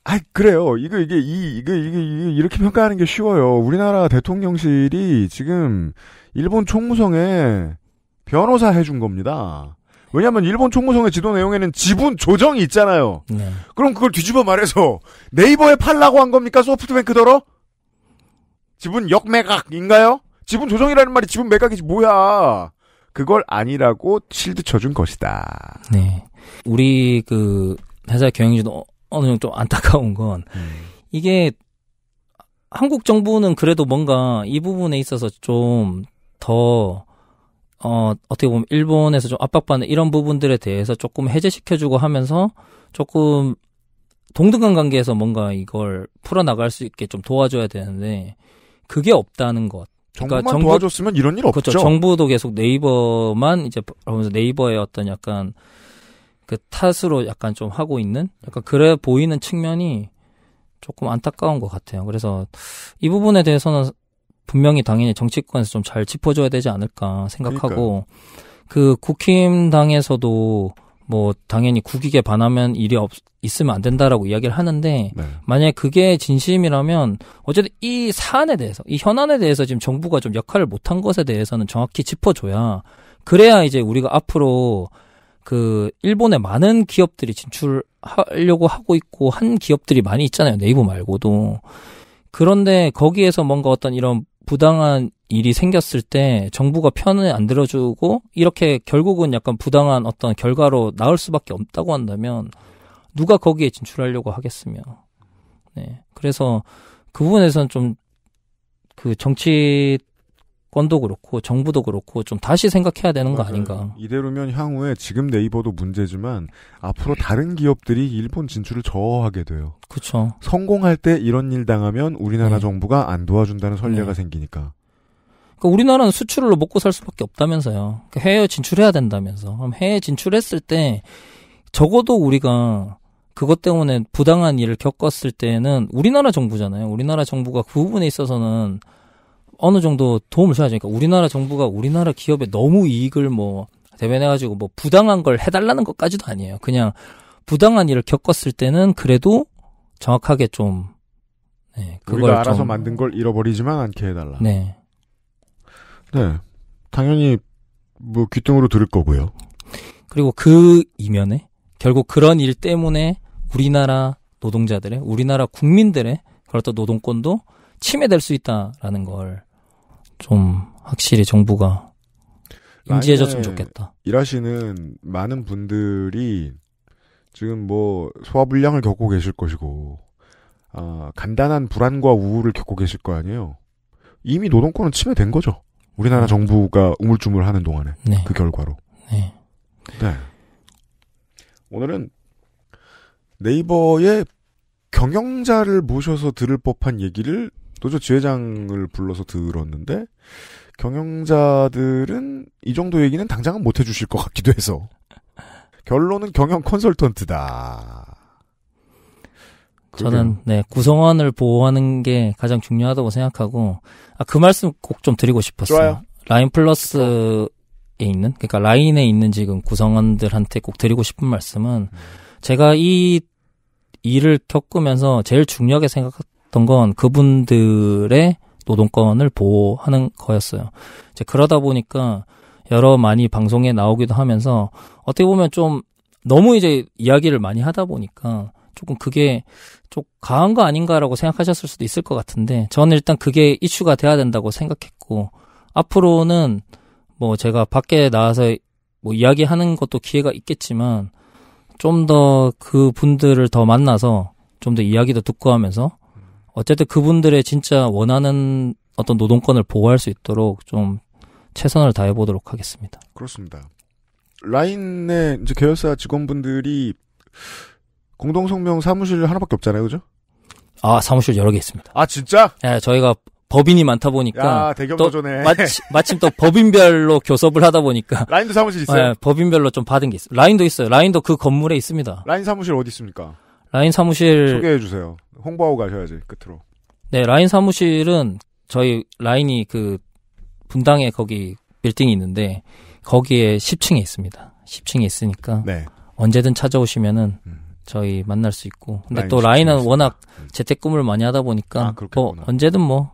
아 그래요. 이거 이게 이 이거 이게 이렇게 평가하는 게 쉬워요. 우리나라 대통령실이 지금 일본 총무성에 변호사 해준 겁니다. 왜냐하면 일본 총무성의 지도 내용에는 지분 조정이 있잖아요. 네. 그럼 그걸 뒤집어 말해서 네이버에 팔라고 한 겁니까 소프트뱅크더러? 지분 역매각인가요? 지분 조정이라는 말이 지분 매각이지 뭐야. 그걸 아니라고 실드 쳐준 것이다. 네. 우리 그 회사 경영진도 어, 어느 정도 좀 안타까운 건 음. 이게 한국 정부는 그래도 뭔가 이 부분에 있어서 좀 더 어, 어떻게 보면 일본에서 좀 압박받는 이런 부분들에 대해서 조금 해제시켜주고 하면서 조금 동등한 관계에서 뭔가 이걸 풀어나갈 수 있게 좀 도와줘야 되는데 그게 없다는 것. 정부만 그러니까 정부, 도와줬으면 이런 일 그렇죠. 없죠. 그렇죠. 정부도 계속 네이버만 이제 그러면서 네이버의 어떤 약간 그 탓으로 약간 좀 하고 있는 약간 그래 보이는 측면이 조금 안타까운 것 같아요. 그래서 이 부분에 대해서는 분명히 당연히 정치권에서 좀 잘 짚어줘야 되지 않을까 생각하고 그러니까요. 그 국힘당에서도 뭐 당연히 국익에 반하면 일이 없, 있으면 안 된다라고 이야기를 하는데 네. 만약에 그게 진심이라면 어쨌든 이 사안에 대해서 이 현안에 대해서 지금 정부가 좀 역할을 못한 것에 대해서는 정확히 짚어줘야 그래야 이제 우리가 앞으로 그 일본의 많은 기업들이 진출하려고 하고 있고 한 기업들이 많이 있잖아요 네이버 말고도 그런데 거기에서 뭔가 어떤 이런 부당한 일이 생겼을 때 정부가 편을 안 들어주고 이렇게 결국은 약간 부당한 어떤 결과로 나올 수밖에 없다고 한다면 누가 거기에 진출하려고 하겠으며. 네. 그래서 그 부분에서는 좀그 정치권도 그렇고 정부도 그렇고 좀 다시 생각해야 되는 거 아닌가. 이대로면 향후에 지금 네이버도 문제지만 앞으로 다른 기업들이 일본 진출을 저하게 어 돼요. 그렇죠. 성공할 때 이런 일 당하면 우리나라 네. 정부가 안 도와준다는 네. 선례가 네. 생기니까. 그러니까 우리나라는 수출로 먹고 살 수밖에 없다면서요. 그러니까 해외 진출해야 된다면서. 그럼 해외 진출했을 때 적어도 우리가 그것 때문에 부당한 일을 겪었을 때는 우리나라 정부잖아요. 우리나라 정부가 그 부분에 있어서는 어느 정도 도움을 줘야되니까 우리나라 정부가 우리나라 기업에 너무 이익을 뭐 대변해가지고 뭐 부당한 걸 해달라는 것까지도 아니에요. 그냥 부당한 일을 겪었을 때는 그래도 정확하게 좀 네, 그걸 우리가 알아서 좀, 만든 걸 잃어버리지만 않게 해달라. 네, 네. 당연히 뭐 귀등으로 들을 거고요. 그리고 그 이면에 결국 그런 일 때문에 우리나라 노동자들의 우리나라 국민들의 그렇다 노동권도 침해될 수 있다라는 걸 좀 확실히 정부가 인지해줬으면 좋겠다. 일하시는 많은 분들이 지금 뭐 소화불량을 겪고 계실 것이고 아, 간단한 불안과 우울을 겪고 계실 거 아니에요. 이미 노동권은 침해된 거죠. 우리나라 정부가 우물쭈물하는 동안에 네. 그 결과로. 네. 네. 오늘은 네이버의 경영자를 모셔서 들을 법한 얘기를 노조 지회장을 불러서 들었는데 경영자들은 이 정도 얘기는 당장은 못 해주실 것 같기도 해서 결론은 경영 컨설턴트다. 저는 그러게요. 네 구성원을 보호하는 게 가장 중요하다고 생각하고 아, 그 말씀 꼭 좀 드리고 싶었어요. 좋아요. 라인 플러스에 있는 그러니까 라인에 있는 지금 구성원들한테 꼭 드리고 싶은 말씀은 제가 이 일을 겪으면서 제일 중요하게 생각했던 건 그분들의 노동권을 보호하는 거였어요. 이제 그러다 보니까 여러 많이 방송에 나오기도 하면서 어떻게 보면 좀 너무 이제 이야기를 많이 하다 보니까 조금 그게 좀 강한 거 아닌가라고 생각하셨을 수도 있을 것 같은데 저는 일단 그게 이슈가 돼야 된다고 생각했고 앞으로는 뭐 제가 밖에 나와서 뭐 이야기하는 것도 기회가 있겠지만 좀 더 그 분들을 더 만나서 좀 더 이야기도 듣고 하면서 어쨌든 그분들의 진짜 원하는 어떤 노동권을 보호할 수 있도록 좀 최선을 다해 보도록 하겠습니다. 그렇습니다. 라인의 이제 계열사 직원분들이 공동성명 사무실 하나밖에 없잖아요, 그죠? 아 사무실 여러 개 있습니다. 아 진짜? 네, 저희가 법인이 많다 보니까 야, 대겸 또 마치, 마침 또 법인별로 교섭을 하다 보니까 라인도 사무실 있어요. 네, 법인별로 좀 받은 게 있어요. 라인도 있어요. 라인도 그 건물에 있습니다. 라인 사무실 어디 있습니까? 라인 사무실 소개해 주세요. 홍보하고 가셔야지 끝으로. 네, 라인 사무실은 저희 라인이 그 분당에 거기 빌딩이 있는데 거기에 10층에 있습니다. 10층에 있으니까 네. 언제든 찾아오시면은 음. 저희 만날 수 있고. 근데 또 라인은 워낙 재택근무를 많이 하다 보니까 아, 뭐 언제든 뭐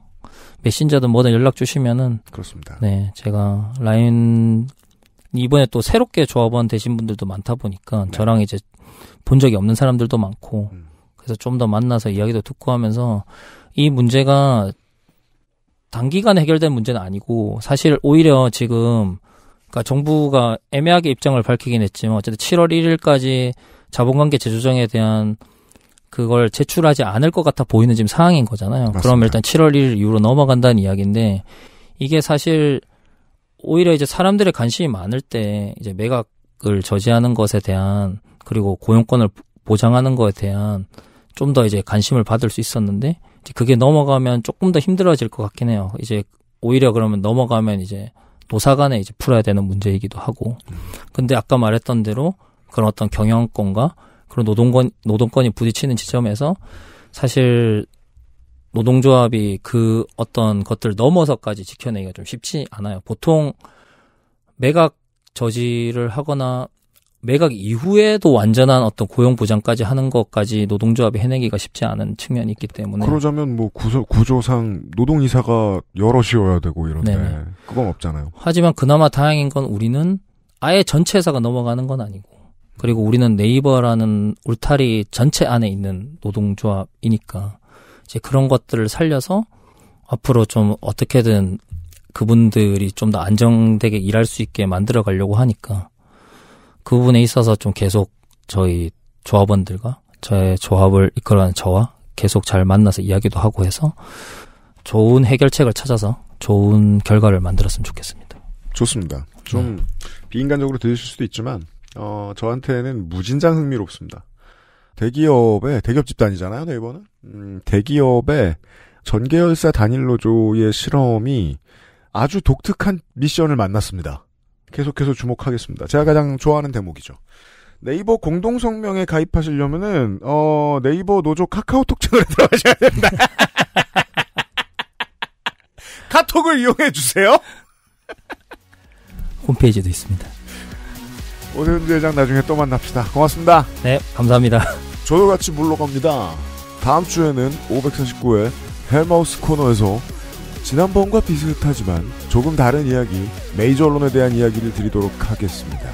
메신저든 뭐든 연락 주시면은 그렇습니다. 네, 제가 라인 이번에 또 새롭게 조합원 되신 분들도 많다 보니까 네. 저랑 이제 본 적이 없는 사람들도 많고 음. 그래서 좀 더 만나서 이야기도 듣고 하면서 이 문제가 단기간에 해결된 문제는 아니고 사실 오히려 지금 그러니까 정부가 애매하게 입장을 밝히긴 했지만 어쨌든 7월 1일까지 자본관계 재조정에 대한 그걸 제출하지 않을 것 같아 보이는 지금 상황인 거잖아요. 맞습니 그럼 일단 7월 1일 이후로 넘어간다는 이야기인데 이게 사실 오히려 이제 사람들의 관심이 많을 때 이제 매각을 저지하는 것에 대한 그리고 고용권을 보장하는 것에 대한 좀 더 이제 관심을 받을 수 있었는데 그게 넘어가면 조금 더 힘들어질 것 같긴 해요. 이제 오히려 그러면 넘어가면 이제 노사 간에 이제 풀어야 되는 문제이기도 하고. 음. 근데 아까 말했던 대로 그런 어떤 경영권과 그런 노동권 노동권이 부딪히는 지점에서 사실 노동조합이 그 어떤 것들 넘어서까지 지켜내기가 좀 쉽지 않아요. 보통 매각 저지를 하거나 매각 이후에도 완전한 어떤 고용 보장까지 하는 것까지 노동조합이 해내기가 쉽지 않은 측면이 있기 때문에 그러자면 뭐 구조, 구조상 노동이사가 여럿이어야 되고 이런데 네네. 그건 없잖아요. 하지만 그나마 다행인 건 우리는 아예 전체 회사가 넘어가는 건 아니고 그리고 우리는 네이버라는 울타리 전체 안에 있는 노동조합이니까 이제 그런 것들을 살려서 앞으로 좀 어떻게든 그분들이 좀 더 안정되게 일할 수 있게 만들어 가려고 하니까 그 부분에 있어서 좀 계속 저희 조합원들과 저의 조합을 이끌어가는 저와 계속 잘 만나서 이야기도 하고 해서 좋은 해결책을 찾아서 좋은 결과를 만들었으면 좋겠습니다. 좋습니다. 좀 네. 비인간적으로 들으실 수도 있지만 어, 저한테는 무진장 흥미롭습니다. 대기업의 대기업 집단이잖아요, 네이버는. 음, 대기업의 전계열사 단일노조의 실험이 아주 독특한 미션을 만났습니다. 계속해서 주목하겠습니다. 제가 가장 좋아하는 대목이죠. 네이버 공동성명에 가입하시려면은 어, 네이버 노조 카카오톡 채널에 들어가셔야 됩니다 카톡을 이용해 주세요. 홈페이지도 있습니다. 오세훈 대장 나중에 또 만납시다. 고맙습니다. 네, 감사합니다. 저도 같이 물러갑니다. 다음 주에는 549회 헬마우스 코너에서 지난번과 비슷하지만 조금 다른 이야기, 메이저 언론에 대한 이야기를 드리도록 하겠습니다.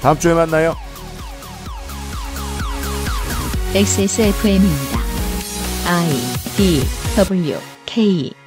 다음 주에 만나요. XSFM입니다. I D W K